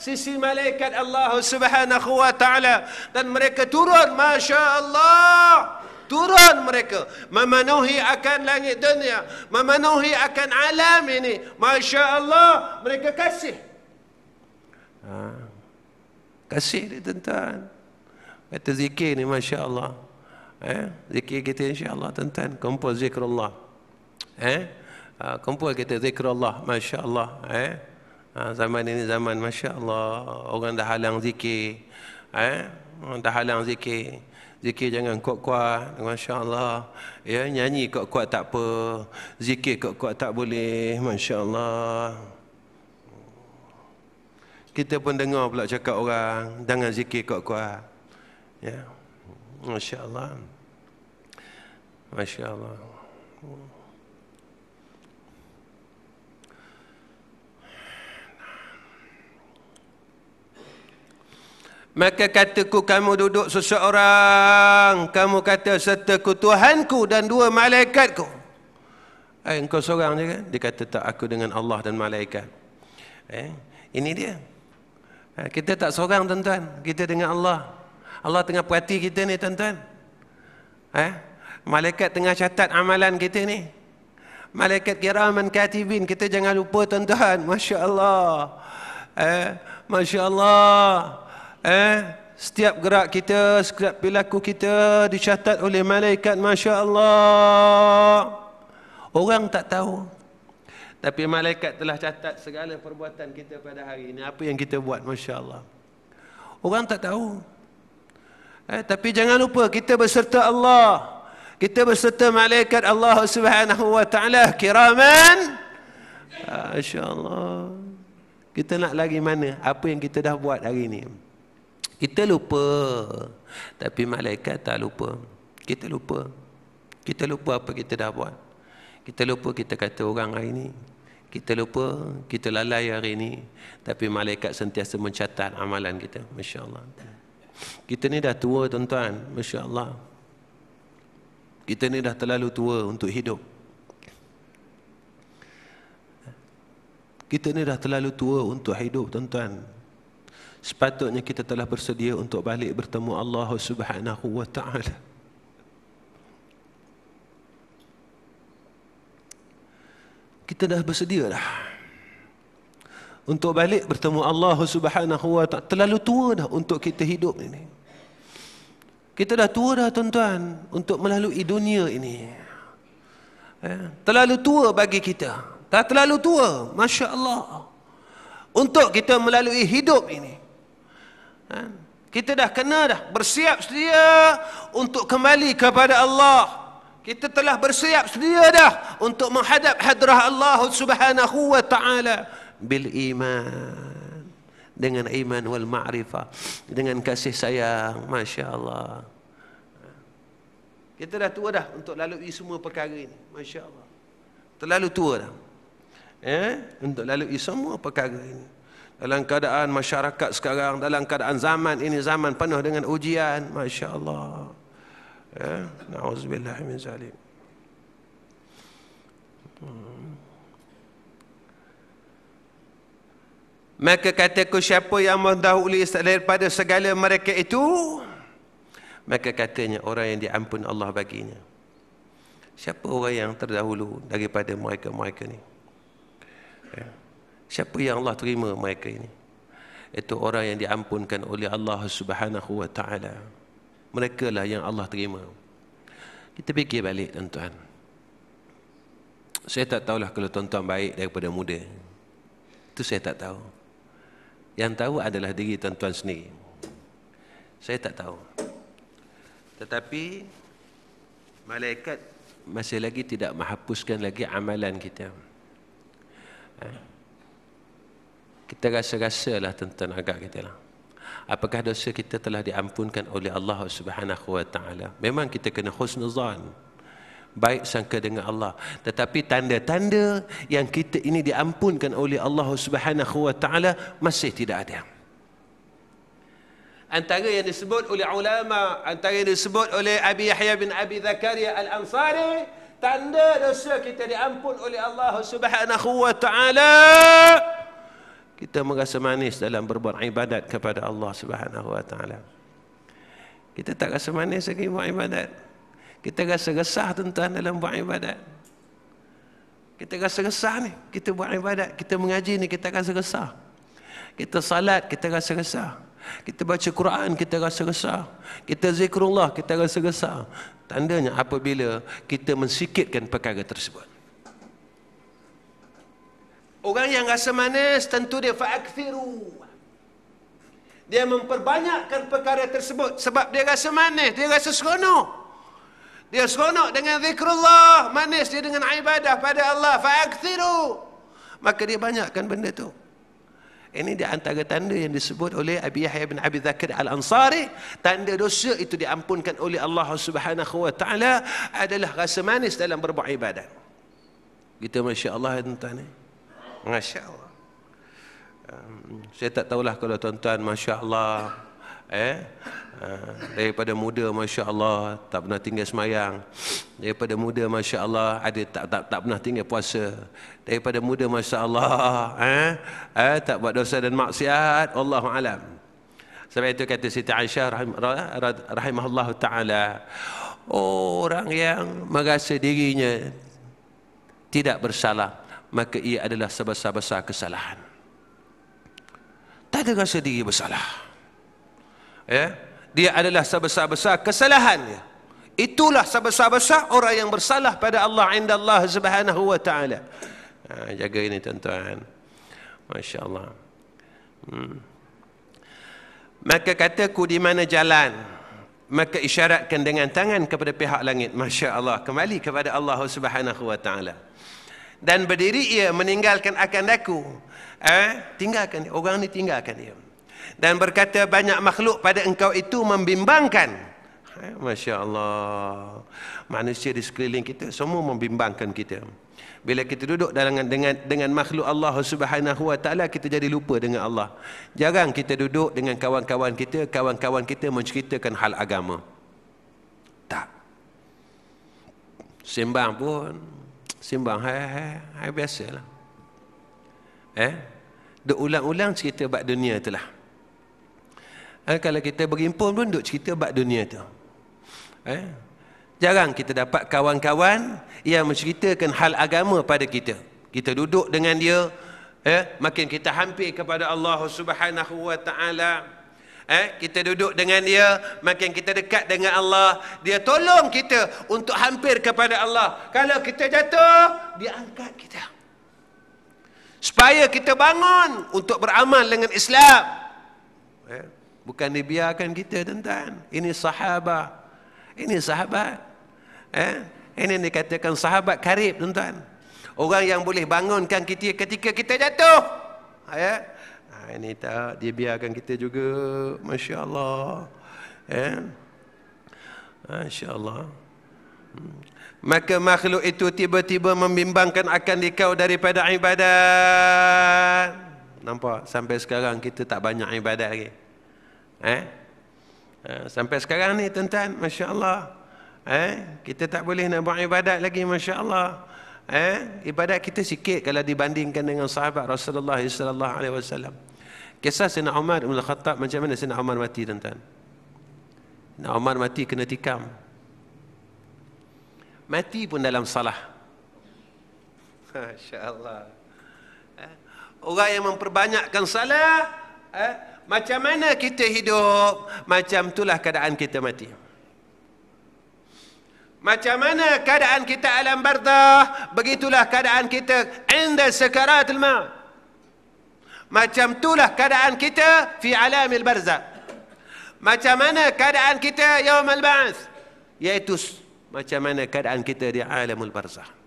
sisi malaikat Allah Subhanahu wa taala dan mereka turun masya-Allah turun mereka memenuhi akan langit dunia memenuhi akan alam ini masya-Allah mereka kasih ha. kasih dia tuan-tuan kata zikir ni masya-Allah eh zikir kita insya-Allah tuan-tuan kumpul zikrullah eh kumpul ah, kita Allah, masya-Allah eh ah, zaman ini zaman masya-Allah orang dah halang zikir eh orang dah halang zikir zikir jangan kuat-kuat masya-Allah ya nyanyi kuat-kuat tak apa zikir kuat-kuat tak boleh masya-Allah kita pun dengar pula cakap orang jangan zikir kuat-kuat ya masya-Allah masya-Allah Maka kataku kamu duduk seseorang. Kamu kata sertaku Tuhanku dan dua malaikatku. Eh, engkau seorang je kan? Dia kata tak aku dengan Allah dan malaikat. Eh, ini dia. Eh, kita tak seorang tuan-tuan. Kita dengan Allah. Allah tengah perhati kita ni tuan-tuan. Eh, malaikat tengah catat amalan kita ni. Malaikat kiraman katibin. Kita jangan lupa tuan-tuan. Masya Allah. Eh, Masya Allah. Masya Allah. Eh, setiap gerak kita, setiap perilaku kita dicatat oleh malaikat, Masya Allah. Orang tak tahu. Tapi malaikat telah catat segala perbuatan kita pada hari ini. Apa yang kita buat, Masya Allah. Orang tak tahu. Eh, tapi jangan lupa, kita berserta Allah. Kita berserta malaikat Allah Subhanahu Wa Taala kiraman. Ah, Masya Allah. Kita nak lagi mana? Apa yang kita dah buat hari ini? Kita lupa. Tapi malaikat tak lupa. Kita lupa. Kita lupa apa kita dah buat. Kita lupa kita kata orang hari ini. Kita lupa kita lalai hari ini. Tapi malaikat sentiasa mencatat amalan kita. Masya Allah. Kita ni dah tua tuan-tuan. Masya Allah. Kita ni dah terlalu tua untuk hidup. Kita ni dah terlalu tua untuk hidup tuan-tuan sepatutnya kita telah bersedia untuk balik bertemu Allah Subhanahu wa taala. Kita dah bersedia dah. Untuk balik bertemu Allah Subhanahu wa taala terlalu tua dah untuk kita hidup ini. Kita dah tua dah tuan-tuan untuk melalui dunia ini. Eh, terlalu tua bagi kita. Tak terlalu tua, masya-Allah. Untuk kita melalui hidup ini. Ha. Kita dah kena dah bersiap sedia untuk kembali kepada Allah. Kita telah bersiap sedia dah untuk menghadap hadrah Allah Subhanahu wa taala bil iman dengan iman wal ma'rifah dengan kasih sayang masya-Allah. Kita dah tua dah untuk lalui semua perkara ini masya-Allah. Terlalu tua dah. Eh untuk lalui semua perkara ini dalam keadaan masyarakat sekarang dalam keadaan zaman ini zaman penuh dengan ujian masyaallah ya nauzubillah min zalim hmm. Maka kataku siapa yang mendahului daripada segala mereka itu Maka katanya orang yang diampun Allah baginya Siapa orang yang terdahulu daripada mereka-mereka ni ya. Siapa yang Allah terima mereka ini? Itu orang yang diampunkan oleh Allah Subhanahu wa taala. Merekalah yang Allah terima. Kita fikir balik tuan-tuan. Saya tak tahulah kalau tuan-tuan baik daripada muda. Itu saya tak tahu. Yang tahu adalah diri tuan-tuan sendiri. Saya tak tahu. Tetapi malaikat masih lagi tidak menghapuskan lagi amalan kita. Ha? kita rasa lah tentang agak kita lah. Apakah dosa kita telah diampunkan oleh Allah Subhanahu Wa Taala? Memang kita kena khusnuzan. Baik sangka dengan Allah. Tetapi tanda-tanda yang kita ini diampunkan oleh Allah Subhanahu Wa Taala masih tidak ada. Antara yang disebut oleh ulama, antara yang disebut oleh Abi Yahya bin Abi Zakaria Al-Ansari, tanda dosa kita diampun oleh Allah Subhanahu Wa Taala kita merasa manis dalam berbuat ibadat kepada Allah Subhanahu Wa Taala. Kita tak rasa manis lagi buat ibadat. Kita rasa resah tentang dalam buat ibadat. Kita rasa resah ni, kita buat ibadat, kita mengaji ni kita rasa resah. Kita salat, kita rasa resah. Kita baca Quran, kita rasa resah. Kita zikrullah, kita rasa resah. Tandanya apabila kita mensikitkan perkara tersebut. Orang yang rasa manis tentu dia fa'akthiru. Dia memperbanyakkan perkara tersebut sebab dia rasa manis, dia rasa seronok. Dia seronok dengan zikrullah, manis dia dengan ibadah pada Allah, fa'akthiru. Maka dia banyakkan benda itu. Ini di antara tanda yang disebut oleh Abi Yahya bin Abi Zakir Al-Ansari, tanda dosa itu diampunkan oleh Allah Subhanahu wa taala adalah rasa manis dalam berbuat ibadah. Kita masya-Allah tuan-tuan. Masya Allah. Saya tak tahulah kalau tuan-tuan Masya Allah eh? eh? Daripada muda Masya Allah Tak pernah tinggal semayang Daripada muda Masya Allah ada tak, tak, tak pernah tinggal puasa Daripada muda Masya Allah eh? Eh? Tak buat dosa dan maksiat Allah Alam Sebab itu kata Siti Aisyah Rahimahullah Ta'ala Orang yang merasa dirinya Tidak bersalah maka ia adalah sebesar-besar kesalahan. Tak ada rasa diri bersalah. Ya, dia adalah sebesar-besar kesalahan. Itulah sebesar-besar orang yang bersalah pada Allah indah Allah Subhanahu wa taala. Ha, jaga ini tuan-tuan. Masya-Allah. Hmm. Maka kataku di mana jalan? Maka isyaratkan dengan tangan kepada pihak langit. Masya-Allah, kembali kepada Allah Subhanahu wa taala dan berdiri ia meninggalkan akan aku eh tinggalkan dia. orang ni tinggalkan dia dan berkata banyak makhluk pada engkau itu membimbangkan eh, ha? Masya Allah manusia di sekeliling kita semua membimbangkan kita bila kita duduk dalam dengan dengan makhluk Allah Subhanahu Wa Taala kita jadi lupa dengan Allah. Jarang kita duduk dengan kawan-kawan kita, kawan-kawan kita menceritakan hal agama. Tak. Sembang pun sembang hai hai hai biasalah eh dok ulang-ulang cerita bab dunia itulah eh, kalau kita berhimpun pun dok cerita bab dunia tu eh jarang kita dapat kawan-kawan yang menceritakan hal agama pada kita kita duduk dengan dia eh makin kita hampir kepada Allah Subhanahu wa taala eh kita duduk dengan dia makin kita dekat dengan Allah dia tolong kita untuk hampir kepada Allah kalau kita jatuh dia angkat kita supaya kita bangun untuk beramal dengan Islam eh bukan dibiarkan kita tentang ini sahabat ini sahabat eh ini dikatakan sahabat karib tentang orang yang boleh bangunkan kita ketika kita jatuh eh? Ah, ini tak dia biarkan kita juga masya Allah eh masya Allah hmm. maka makhluk itu tiba-tiba membimbangkan akan dikau daripada ibadat nampak sampai sekarang kita tak banyak ibadat lagi eh ah, sampai sekarang ni tuan-tuan masya Allah eh kita tak boleh nak buat ibadat lagi masya Allah Eh, ibadat kita sikit kalau dibandingkan dengan sahabat Rasulullah sallallahu alaihi wasallam. Kisah Sina Umar Ibn Khattab macam mana Sina Umar mati tuan-tuan? Sina Umar mati kena tikam. Mati pun dalam salah. Masya Allah. Eh, orang yang memperbanyakkan salah, eh? macam mana kita hidup, macam itulah keadaan kita mati. Macam mana keadaan kita alam bardah, begitulah keadaan kita indah sekaratul maut. Macam itulah keadaan kita fi alamil barzah. Macam mana keadaan kita yaumul ba'ats? Iaitu macam mana keadaan kita di alamul barzah.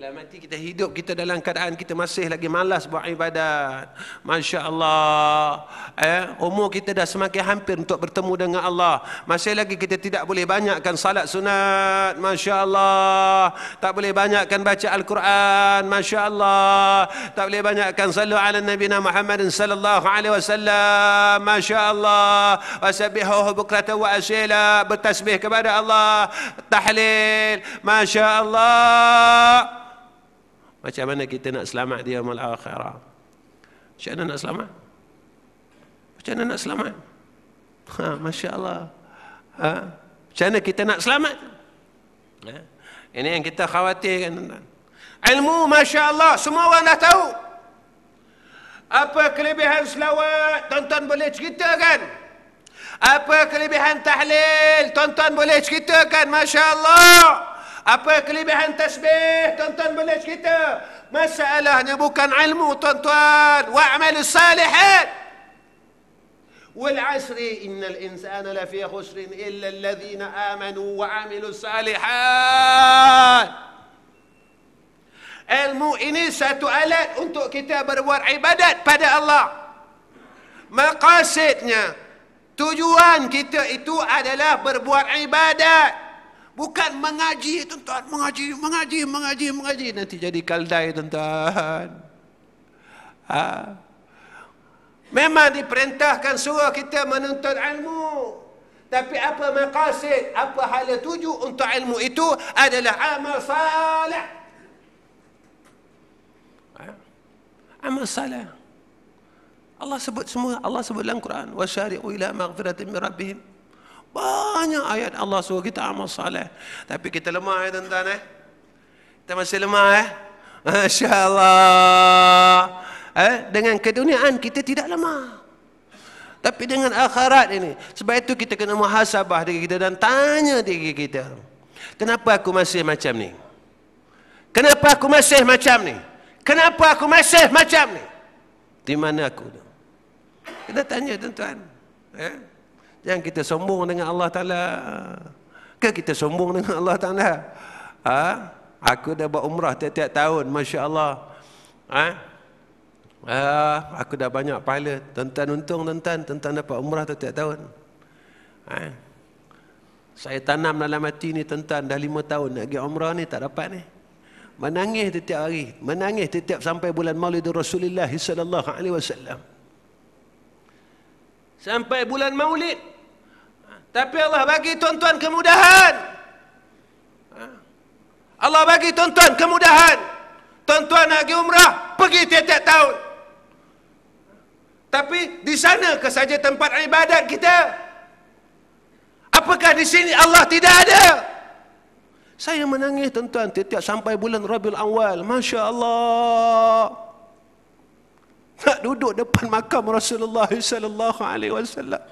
Kalau mati kita hidup kita dalam keadaan kita masih lagi malas buat ibadat. Masya Allah. Eh, umur kita dah semakin hampir untuk bertemu dengan Allah. Masih lagi kita tidak boleh banyakkan salat sunat. Masya Allah. Tak boleh banyakkan baca Al-Quran. Masya Allah. Tak boleh banyakkan salu ala Nabi Nabi Muhammad sallallahu alaihi wasallam. Masya Allah. Wasabihuhu bukratan wa asyila. Bertasbih kepada Allah. Tahlil. Masya Allah macam mana kita nak selamat di yaumul akhirah? Macam mana nak selamat? Macam mana nak selamat? Ha, masya-Allah. Ha, macam mana kita nak selamat? Ha? Ini yang kita khawatirkan Ilmu masya-Allah semua orang dah tahu. Apa kelebihan selawat? Tuan-tuan boleh ceritakan. Apa kelebihan tahlil? Tuan-tuan boleh ceritakan masya-Allah. Apa kelebihan tasbih? Tuan-tuan boleh cerita. Masalahnya bukan ilmu, tuan-tuan. Wa'amal salihat. والعسر إن الإنسان لفي خسر إلا الذين آمنوا وعملوا الصالحات ilmu ini satu alat untuk kita berbuat ibadat pada Allah. Maqasidnya, tujuan kita itu adalah berbuat ibadat. Bukan mengaji tuan-tuan. Mengaji, mengaji, mengaji, mengaji. Nanti jadi kaldai tuan-tuan. Ha? Memang diperintahkan suruh kita menuntut ilmu. Tapi apa maqasid, apa hal tuju untuk ilmu itu adalah amal saleh. Ha? Amal saleh. Allah sebut semua, Allah sebut dalam Quran. Wasyari'u ila maghfiratin min rabbihim. Banyak ayat Allah suruh kita amal salih. Tapi kita lemah ya tuan-tuan eh. Kita masih lemah eh. Masya Allah. Eh? Dengan keduniaan kita tidak lemah. Tapi dengan akhirat ini. Sebab itu kita kena muhasabah diri kita dan tanya diri kita. Kenapa aku masih macam ni? Kenapa aku masih macam ni? Kenapa aku masih macam ni? Di mana aku? Kita tanya tuan-tuan. Eh? Yang kita sombong dengan Allah Ta'ala. Ke kita sombong dengan Allah Ta'ala? Ha? Aku dah buat umrah tiap-tiap tahun, Masya Allah. Ha? ha? Aku dah banyak pahala. Tentang untung, tentang, tentang dapat umrah tiap-tiap tahun. Ha? Saya tanam dalam hati ni tentang dah lima tahun nak pergi umrah ni, tak dapat ni. Menangis tiap hari. Menangis tiap sampai bulan maulid Rasulullah Sallallahu Alaihi Wasallam sampai bulan maulid ha, tapi Allah bagi tuan-tuan kemudahan ha, Allah bagi tuan-tuan kemudahan tuan-tuan nak pergi umrah pergi tiap-tiap tahun tapi di sana ke saja tempat ibadat kita apakah di sini Allah tidak ada saya menangis tuan-tuan tiap-tiap sampai bulan Rabiul Awal Masya Allah nak duduk depan makam Rasulullah sallallahu alaihi wasallam.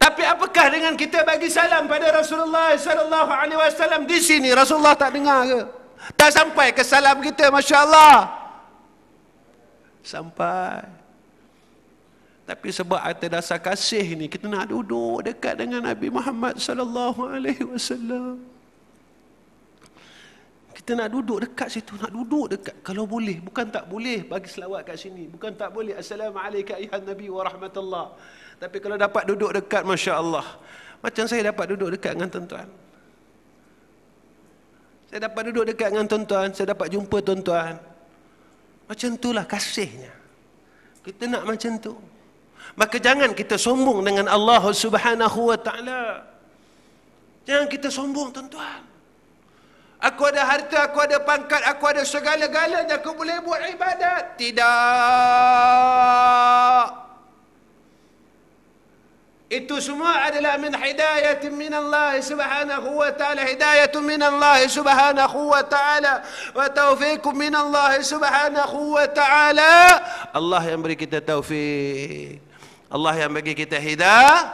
Tapi apakah dengan kita bagi salam pada Rasulullah sallallahu alaihi wasallam di sini Rasulullah tak dengar ke? Tak sampai ke salam kita masya-Allah. Sampai. Tapi sebab ada dasar kasih ni kita nak duduk dekat dengan Nabi Muhammad sallallahu alaihi wasallam kita nak duduk dekat situ nak duduk dekat kalau boleh bukan tak boleh bagi selawat kat sini bukan tak boleh assalamualaikum ya nabi wa rahmatullah tapi kalau dapat duduk dekat masya-Allah macam saya dapat duduk dekat dengan tuan-tuan saya dapat duduk dekat dengan tuan-tuan saya dapat jumpa tuan-tuan macam itulah kasihnya kita nak macam tu maka jangan kita sombong dengan Allah Subhanahu wa taala jangan kita sombong tuan-tuan Aku ada harta, aku ada pangkat, aku ada segala-galanya. Aku boleh buat ibadat. Tidak. Itu semua adalah min hidayah min Allah subhanahu wa ta'ala. Hidayah min Allah subhanahu wa ta'ala. Wa taufiqum min Allah subhanahu wa ta'ala. Allah yang beri kita taufik. Allah yang bagi kita hidayah.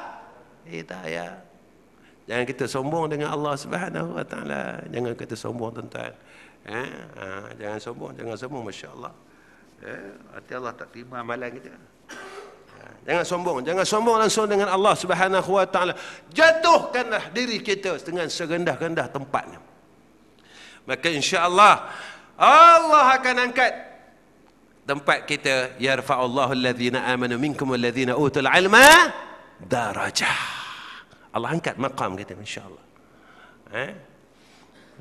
Hidayah. Jangan kita sombong dengan Allah Subhanahu Wa Taala. Jangan kita sombong tuan-tuan. Eh? Ha, jangan sombong, jangan sombong masya-Allah. Eh, hati Allah tak terima amalan kita. Ha, jangan sombong, jangan sombong langsung dengan Allah Subhanahu Wa Taala. Jatuhkanlah diri kita dengan serendah-rendah tempatnya. Maka insya-Allah Allah akan angkat tempat kita yarfa'u Allahu alladhina amanu minkum walladhina utul ilma darajah. Allah angkat maqam kita insyaallah. Eh?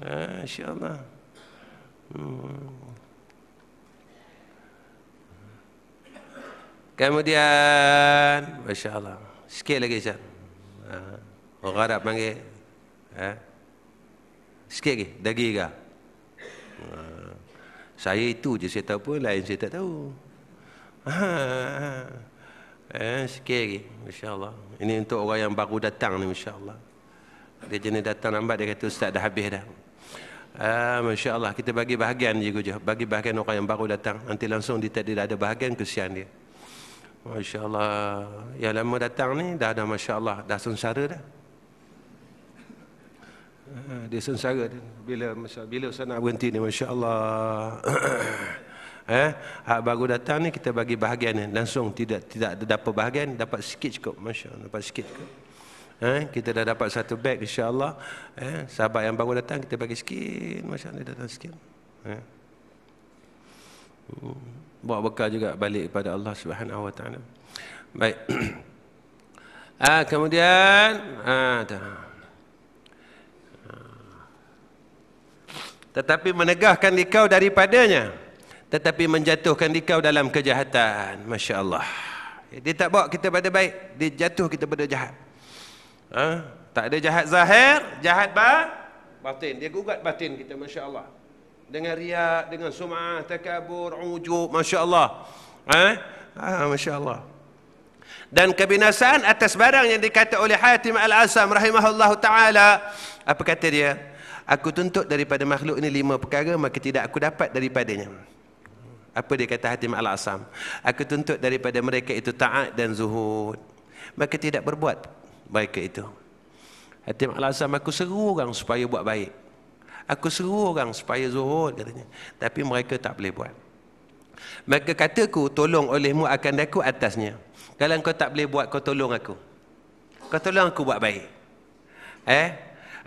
Eh, insyaallah. Hmm. Kemudian, masya-Allah. Sikit lagi saja. Uh, eh, orang Arab panggil eh? Sikit lagi, daging ke? Uh, saya itu je saya tahu pun, lain saya tak tahu. Uh, Eh, sikit lagi insyaallah. Ini untuk orang yang baru datang ni insyaallah. Dia jenis datang lambat dia kata ustaz dah habis dah. Ah uh, masyaallah kita bagi bahagian je kujuh. Bagi bahagian orang yang baru datang nanti langsung dia tak ada bahagian kesian dia. Masyaallah yang lama datang ni dah dah masyaallah dah sengsara dah. Uh, dia sengsara dia bila masa bila saya nak berhenti ni masyaallah. eh hak baru datang ni kita bagi bahagian ni langsung tidak tidak dapat bahagian dapat sikit cukup masya-Allah dapat sikit cukup eh kita dah dapat satu beg insya-Allah eh sahabat yang baru datang kita bagi sikit masya-Allah datang sikit eh hmm. Bawa bekal juga balik kepada Allah Subhanahu Wa Taala baik ah kemudian ah dah ah. tetapi menegahkan dikau daripadanya tetapi menjatuhkan dikau dalam kejahatan. Masya Allah. Dia tak bawa kita pada baik, dia jatuh kita pada jahat. Ha? Tak ada jahat zahir, jahat ba? batin. Dia gugat batin kita, Masya Allah. Dengan riak, dengan sum'ah, takabur, ujub, Masya Allah. Ha? Ha, Masya Allah. Dan kebinasaan atas barang yang dikata oleh Hatim Al-Asam rahimahullah ta'ala. Apa kata dia? Aku tuntut daripada makhluk ini lima perkara, maka tidak aku dapat daripadanya. Apa dia kata Hatim Al-Asam? Aku tuntut daripada mereka itu taat dan zuhud. Mereka tidak berbuat baik itu. Hatim Al-Asam, aku seru orang supaya buat baik. Aku seru orang supaya zuhud. Katanya. Tapi mereka tak boleh buat. Maka kataku, tolong olehmu akan aku atasnya. Kalau kau tak boleh buat, kau tolong aku. Kau tolong aku buat baik. Eh?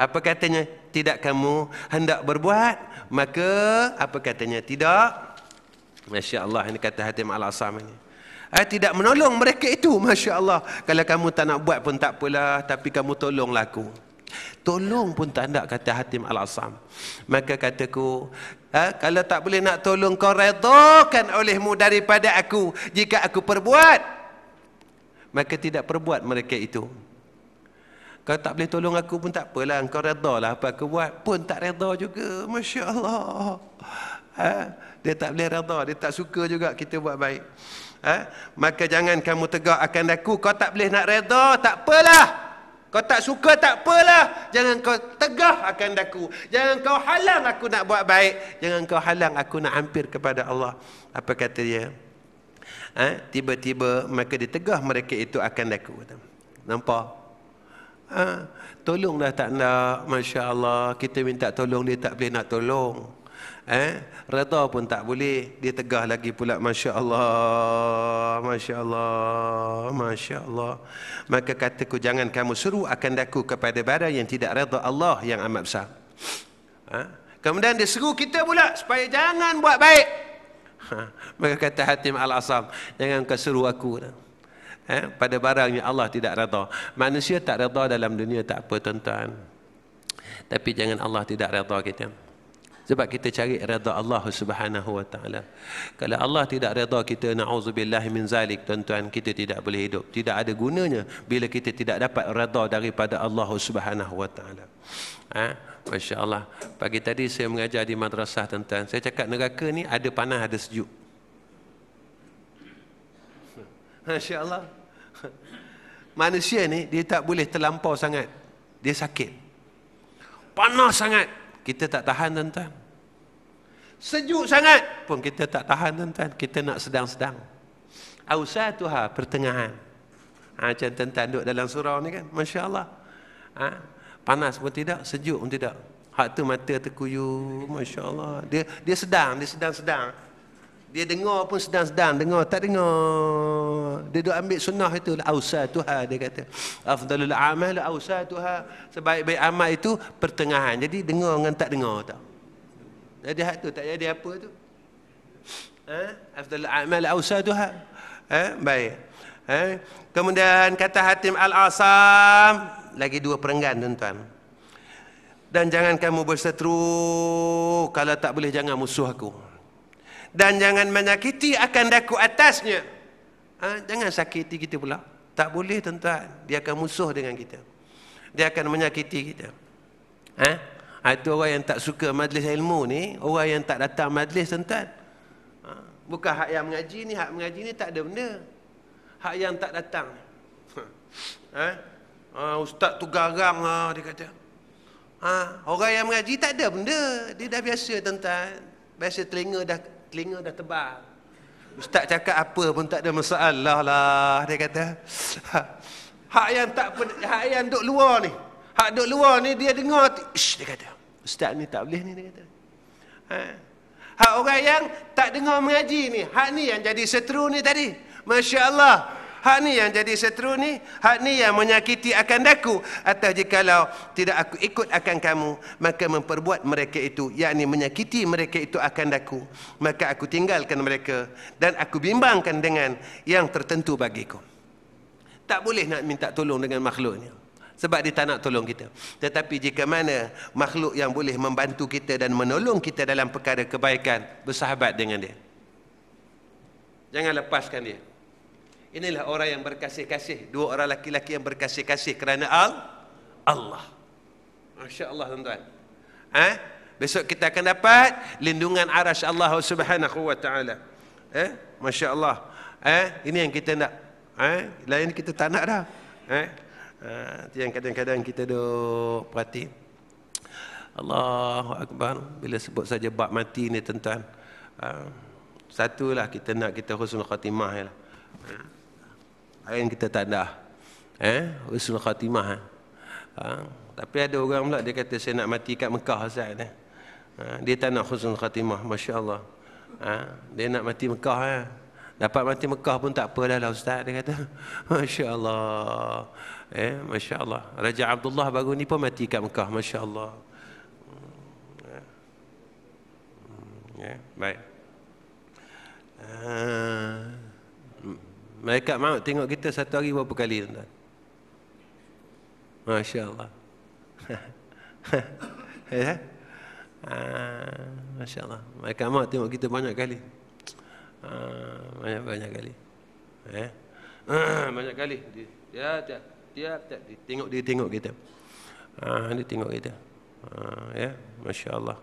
Apa katanya? Tidak kamu hendak berbuat, maka apa katanya? Tidak. Tidak. Masya Allah ini kata Hatim Al-Asam ini. Eh, tidak menolong mereka itu. Masya Allah. Kalau kamu tak nak buat pun tak apalah. Tapi kamu tolonglah aku. Tolong pun tak nak kata Hatim Al-Asam. Maka kataku. Eh, kalau tak boleh nak tolong kau redakan olehmu daripada aku. Jika aku perbuat. Maka tidak perbuat mereka itu. Kalau tak boleh tolong aku pun tak apalah. Kau redha apa aku buat. Pun tak redha juga. Masya Allah. Eh? dia tak boleh redha dia tak suka juga kita buat baik eh? maka jangan kamu tegak akan aku kau tak boleh nak redha tak apalah kau tak suka tak apalah jangan kau tegah akan aku jangan kau halang aku nak buat baik jangan kau halang aku nak hampir kepada Allah apa kata dia eh? tiba-tiba mereka ditegah mereka itu akan aku nampak Ha, tolonglah tak nak Masya Allah Kita minta tolong dia tak boleh nak tolong Eh? Reda pun tak boleh. Dia tegah lagi pula. Masya Allah. Masya Allah. Masya Allah. Maka kataku jangan kamu suruh akan daku kepada barang yang tidak reda Allah yang amat besar. Ha? Kemudian dia suruh kita pula supaya jangan buat baik. Ha? Maka kata Hatim Al-Asam. Jangan kau suruh aku. Eh? Pada barang yang Allah tidak reda. Manusia tak reda dalam dunia tak apa tuan-tuan. Tapi jangan Allah tidak reda kita. Gitu sebab kita cari redha Allah Subhanahu wa taala. Kalau Allah tidak redha kita naudzubillah min zalik, tuan-tuan kita tidak boleh hidup. Tidak ada gunanya bila kita tidak dapat redha daripada Allah Subhanahu wa taala. Ha? Masya-Allah. Pagi tadi saya mengajar di madrasah tuan-tuan. Saya cakap neraka ni ada panah ada sejuk. Masya-Allah. Manusia ni dia tak boleh terlampau sangat. Dia sakit. Panas sangat, kita tak tahan tuan-tuan. Sejuk sangat pun kita tak tahan tuan-tuan. Kita nak sedang-sedang. Ausatuha pertengahan. Ha, macam tuan-tuan duduk dalam surau ni kan. Masya Allah. Ha, panas pun tidak, sejuk pun tidak. Hak tu mata terkuyu. Masya Allah. Dia, dia sedang, dia sedang-sedang dia dengar pun sedang-sedang dengar tak dengar dia duk ambil sunnah itu ausa tuha dia kata afdalul amal ausa tuha sebaik-baik amal itu pertengahan jadi dengar dengan tak dengar tak jadi hak tu tak jadi apa tu ha afdalul amal ausa tuha ha baik ha kemudian kata hatim al-asam lagi dua perenggan tuan-tuan dan jangan kamu berseteru kalau tak boleh jangan musuh aku dan jangan menyakiti akan daku atasnya. Ha, jangan sakiti kita pula. Tak boleh tuan-tuan. Dia akan musuh dengan kita. Dia akan menyakiti kita. Ha? ha? Itu orang yang tak suka majlis ilmu ni. Orang yang tak datang majlis tuan-tuan. Ha, bukan hak yang mengaji ni. Hak mengaji ni tak ada benda. Hak yang tak datang. Ha? ha, ha ustaz tu garang lah dia kata. Ha, orang yang mengaji tak ada benda. Dia dah biasa tuan-tuan. Biasa telinga dah telinga dah tebal ustaz cakap apa pun tak ada masalah lah dia kata hak yang tak hak yang duduk luar ni hak duduk luar ni dia dengar Ish, dia kata ustaz ni tak boleh ni dia kata ha. hak orang yang tak dengar mengaji ni hak ni yang jadi seteru ni tadi Masya Allah Hak ni yang jadi seteru ni. Hak ni yang menyakiti akan daku. Atau jikalau tidak aku ikut akan kamu. Maka memperbuat mereka itu. Yang menyakiti mereka itu akan daku. Maka aku tinggalkan mereka. Dan aku bimbangkan dengan yang tertentu bagiku. Tak boleh nak minta tolong dengan makhluk ni, Sebab dia tak nak tolong kita. Tetapi jika mana makhluk yang boleh membantu kita dan menolong kita dalam perkara kebaikan, bersahabat dengan dia. Jangan lepaskan dia. Inilah orang yang berkasih-kasih. Dua orang laki-laki yang berkasih-kasih kerana al Allah. Masya Allah tuan-tuan. Eh? Besok kita akan dapat lindungan arash Allah subhanahu wa ta'ala. Eh? Ha? Masya Allah. Eh? Ha? Ini yang kita nak. Eh? Lain kita tak nak dah. Eh? Itu yang kadang-kadang kita duk perhati. Allahu Akbar. Bila sebut saja bab mati ni tuan-tuan. Satulah kita nak kita husnul khatimah. Ya. Lah lain kita tak ada eh husnul khatimah eh? ha? tapi ada orang pula dia kata saya nak mati kat Mekah Ustaz ni eh. ha? dia tak nak husnul khatimah masya-Allah ha? dia nak mati Mekah eh dapat mati Mekah pun tak apalah lah ustaz dia kata masya-Allah eh masya-Allah Raja Abdullah baru ni pun mati kat Mekah masya-Allah ya hmm, yeah. yeah. Hmm, baik uh... Malaikat maut tengok kita satu hari berapa kali tuan-tuan? Masya Allah. ya? ha, ah, Masya Allah. Malaikat maut tengok kita banyak kali. Ah, banyak banyak kali. Ya? Ah, banyak kali. Dia, dia, dia, tak, dia tengok dia tengok kita. Ha, dia tengok kita. Ha, ya? Masya Allah.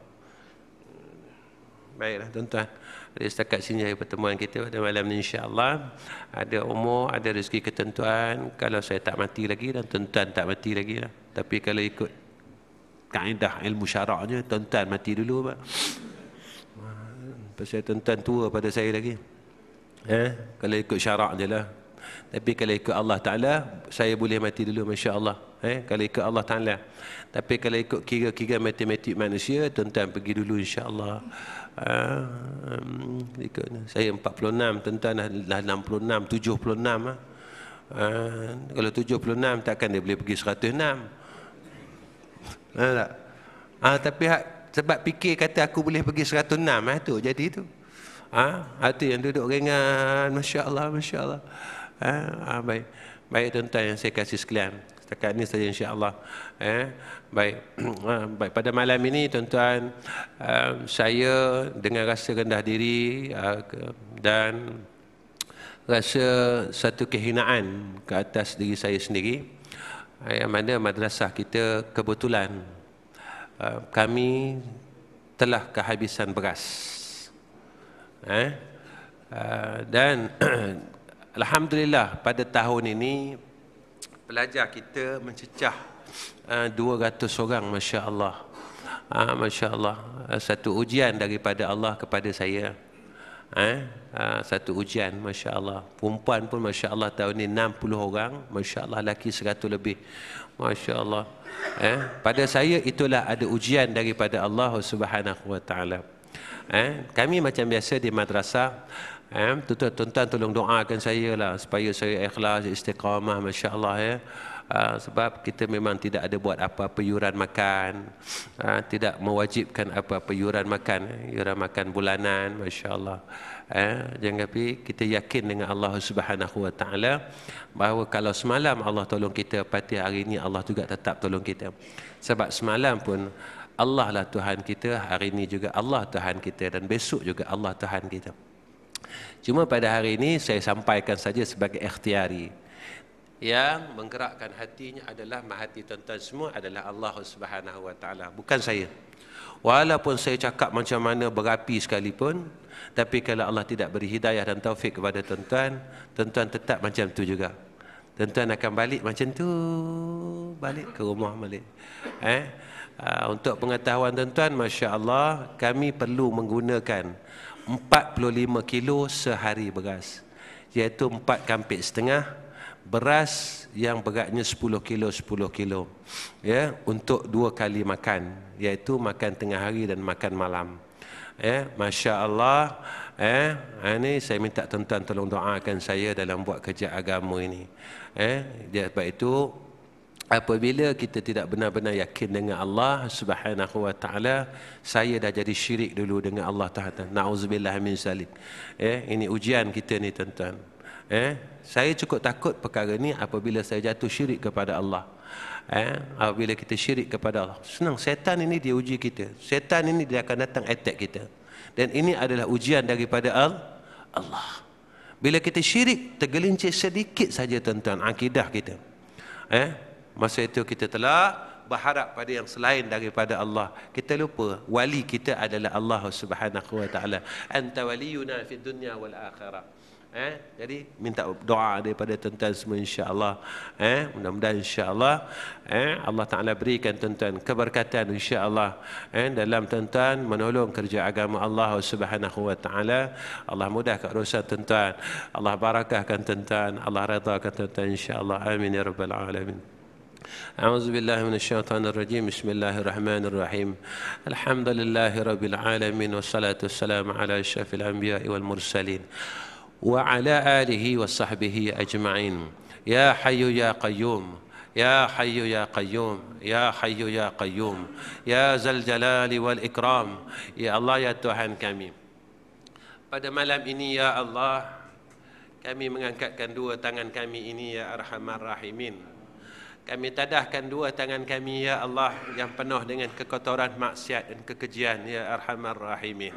Baiklah tuan-tuan. Jadi setakat sini hari pertemuan kita pada malam ini insyaAllah. Ada umur, ada rezeki ketentuan. Kalau saya tak mati lagi dan tuan-tuan tak mati lagi lah. Tapi kalau ikut kaedah ilmu syaraknya, tuan-tuan mati dulu pak. Pasal tuan-tuan tua pada saya lagi. Eh? Kalau ikut syarak je lah. Tapi kalau ikut Allah Ta'ala, saya boleh mati dulu Masya Allah. Eh? Kalau ikut Allah Ta'ala. Tapi kalau ikut kira-kira matematik manusia, tuan-tuan pergi dulu insya Allah. Ah, ikut saya 46 tuan-tuan dah 66 76 ah. ah kalau 76 takkan dia boleh pergi 106 ah tak ah tapi hak sebab fikir kata aku boleh pergi 106 ah tu jadi tu ah hati ah, yang duduk ringan masya-Allah masya-Allah ah, ah baik baik tuan-tuan yang saya kasih sekalian setakat ini saja insyaAllah eh? baik ah, baik pada malam ini tuan-tuan um, saya dengan rasa rendah diri uh, dan rasa satu kehinaan ke atas diri saya sendiri eh, yang mana madrasah kita kebetulan uh, kami telah kehabisan beras eh? uh, dan Alhamdulillah pada tahun ini pelajar kita mencecah uh, eh, 200 orang Masya Allah uh, ah, Masya Allah uh, eh, satu ujian daripada Allah kepada saya uh, uh, satu ujian Masya Allah perempuan pun Masya Allah tahun ini 60 orang Masya Allah lelaki 100 lebih Masya Allah eh, pada saya itulah ada ujian daripada Allah Subhanahu Wa kami macam biasa di madrasah Eh, tuan-tuan tolong doakan saya lah supaya saya ikhlas, istiqamah, masya Allah ya. Eh. sebab kita memang tidak ada buat apa-apa yuran makan uh, tidak mewajibkan apa-apa yuran makan eh. yuran makan bulanan masya-Allah eh jangan tapi kita yakin dengan Allah Subhanahu wa taala bahawa kalau semalam Allah tolong kita pasti hari ini Allah juga tetap tolong kita sebab semalam pun Allah lah Tuhan kita hari ini juga Allah Tuhan kita dan besok juga Allah Tuhan kita Cuma pada hari ini saya sampaikan saja sebagai ikhtiari. Yang menggerakkan hatinya adalah mahati tuan-tuan semua adalah Allah Subhanahu Wa bukan saya. Walaupun saya cakap macam mana berapi sekalipun, tapi kalau Allah tidak beri hidayah dan taufik kepada tuan-tuan, tuan-tuan tetap macam tu juga. Tuan-tuan akan balik macam tu, balik ke rumah balik. Eh? Ah, untuk pengetahuan tuan-tuan, Masya Allah, kami perlu menggunakan 45 kilo sehari beras. Iaitu 4 kampit setengah beras yang beratnya 10 kilo 10 kilo ya untuk dua kali makan iaitu makan tengah hari dan makan malam ya masya-Allah eh ya, ha, ini saya minta tuan-tuan tolong doakan saya dalam buat kerja agama ini eh sebab itu apabila kita tidak benar-benar yakin dengan Allah Subhanahu wa taala saya dah jadi syirik dulu dengan Allah taala naudzubillah min salik eh ini ujian kita ni tuan-tuan eh saya cukup takut perkara ni apabila saya jatuh syirik kepada Allah eh apabila kita syirik kepada Allah senang setan ini dia uji kita setan ini dia akan datang attack kita dan ini adalah ujian daripada Allah bila kita syirik tergelincir sedikit saja tuan-tuan akidah kita eh Masa itu kita telah berharap pada yang selain daripada Allah. Kita lupa wali kita adalah Allah Subhanahu wa taala. Anta waliyuna fid dunya wal akhirah. Eh, jadi minta doa daripada tuan-tuan semua insya-Allah. Eh, mudah-mudahan insya-Allah eh Allah Taala berikan tuan-tuan keberkatan insya-Allah eh dalam tuan-tuan menolong kerja agama Allah Subhanahu wa taala. Allah mudahkan urusan tuan-tuan. Allah barakahkan tuan-tuan. Allah redakan tuan-tuan insya-Allah. Amin ya rabbal alamin. أعوذ بالله من الشيطان الرجيم بسم الله الرحمن الرحيم الحمد لله رب العالمين والصلاة والسلام على أشرف الأنبياء والمرسلين وعلى آله وصحبه أجمعين يا حي يا قيوم يا حي يا قيوم يا حي يا قيوم يا ذا الجلال والإكرام يا الله يا توحان كميم pada malam ini ya Allah kami mengangkatkan dua tangan kami ini ya arhamar rahimin kami tadahkan dua tangan kami ya Allah yang penuh dengan kekotoran maksiat dan kekejian ya Arhamar Rahimin.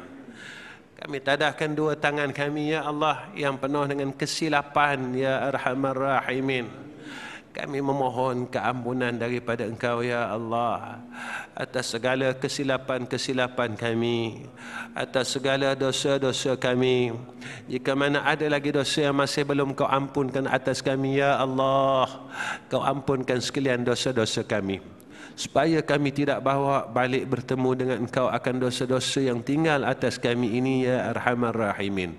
Kami tadahkan dua tangan kami ya Allah yang penuh dengan kesilapan ya Arhamar Rahimin kami memohon keampunan daripada engkau ya Allah atas segala kesilapan-kesilapan kami atas segala dosa-dosa kami jika mana ada lagi dosa yang masih belum kau ampunkan atas kami ya Allah kau ampunkan sekalian dosa-dosa kami supaya kami tidak bawa balik bertemu dengan engkau akan dosa-dosa yang tinggal atas kami ini ya arhamar rahimin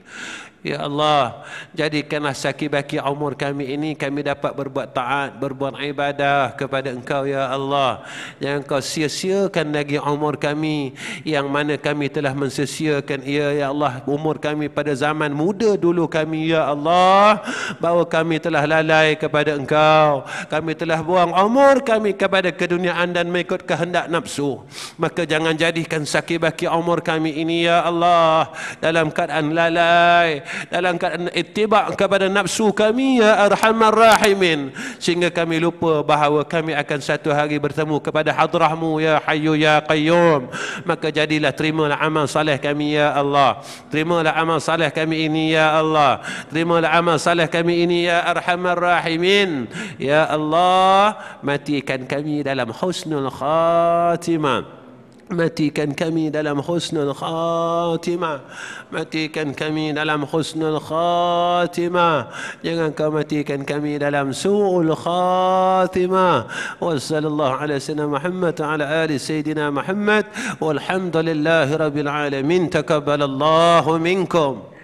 Ya Allah, jadikanlah saki-baki umur kami ini kami dapat berbuat taat, berbuat ibadah kepada Engkau ya Allah. Yang Engkau sia-siakan lagi umur kami yang mana kami telah mensia-siakan ya ya Allah umur kami pada zaman muda dulu kami ya Allah bahawa kami telah lalai kepada Engkau. Kami telah buang umur kami kepada keduniaan dan mengikut kehendak nafsu. Maka jangan jadikan saki-baki umur kami ini ya Allah dalam keadaan lalai dalam itibak kepada nafsu kami ya arhamar rahimin sehingga kami lupa bahawa kami akan satu hari bertemu kepada hadrahmu ya Hayu ya qayyum maka jadilah terimalah amal salih kami ya Allah terimalah amal salih kami ini ya Allah terimalah amal salih kami ini ya arhamar rahimin ya Allah matikan kami dalam husnul khatimah متي كان كمي دلم خسن الخاتمة متي كان كمي دلم خسن الخاتمة جنان كمتي كان كمي دلم سوء الخاتمة وصل الله على سيدنا محمد على آل سيدنا محمد والحمد لله رب العالمين تكبل الله منكم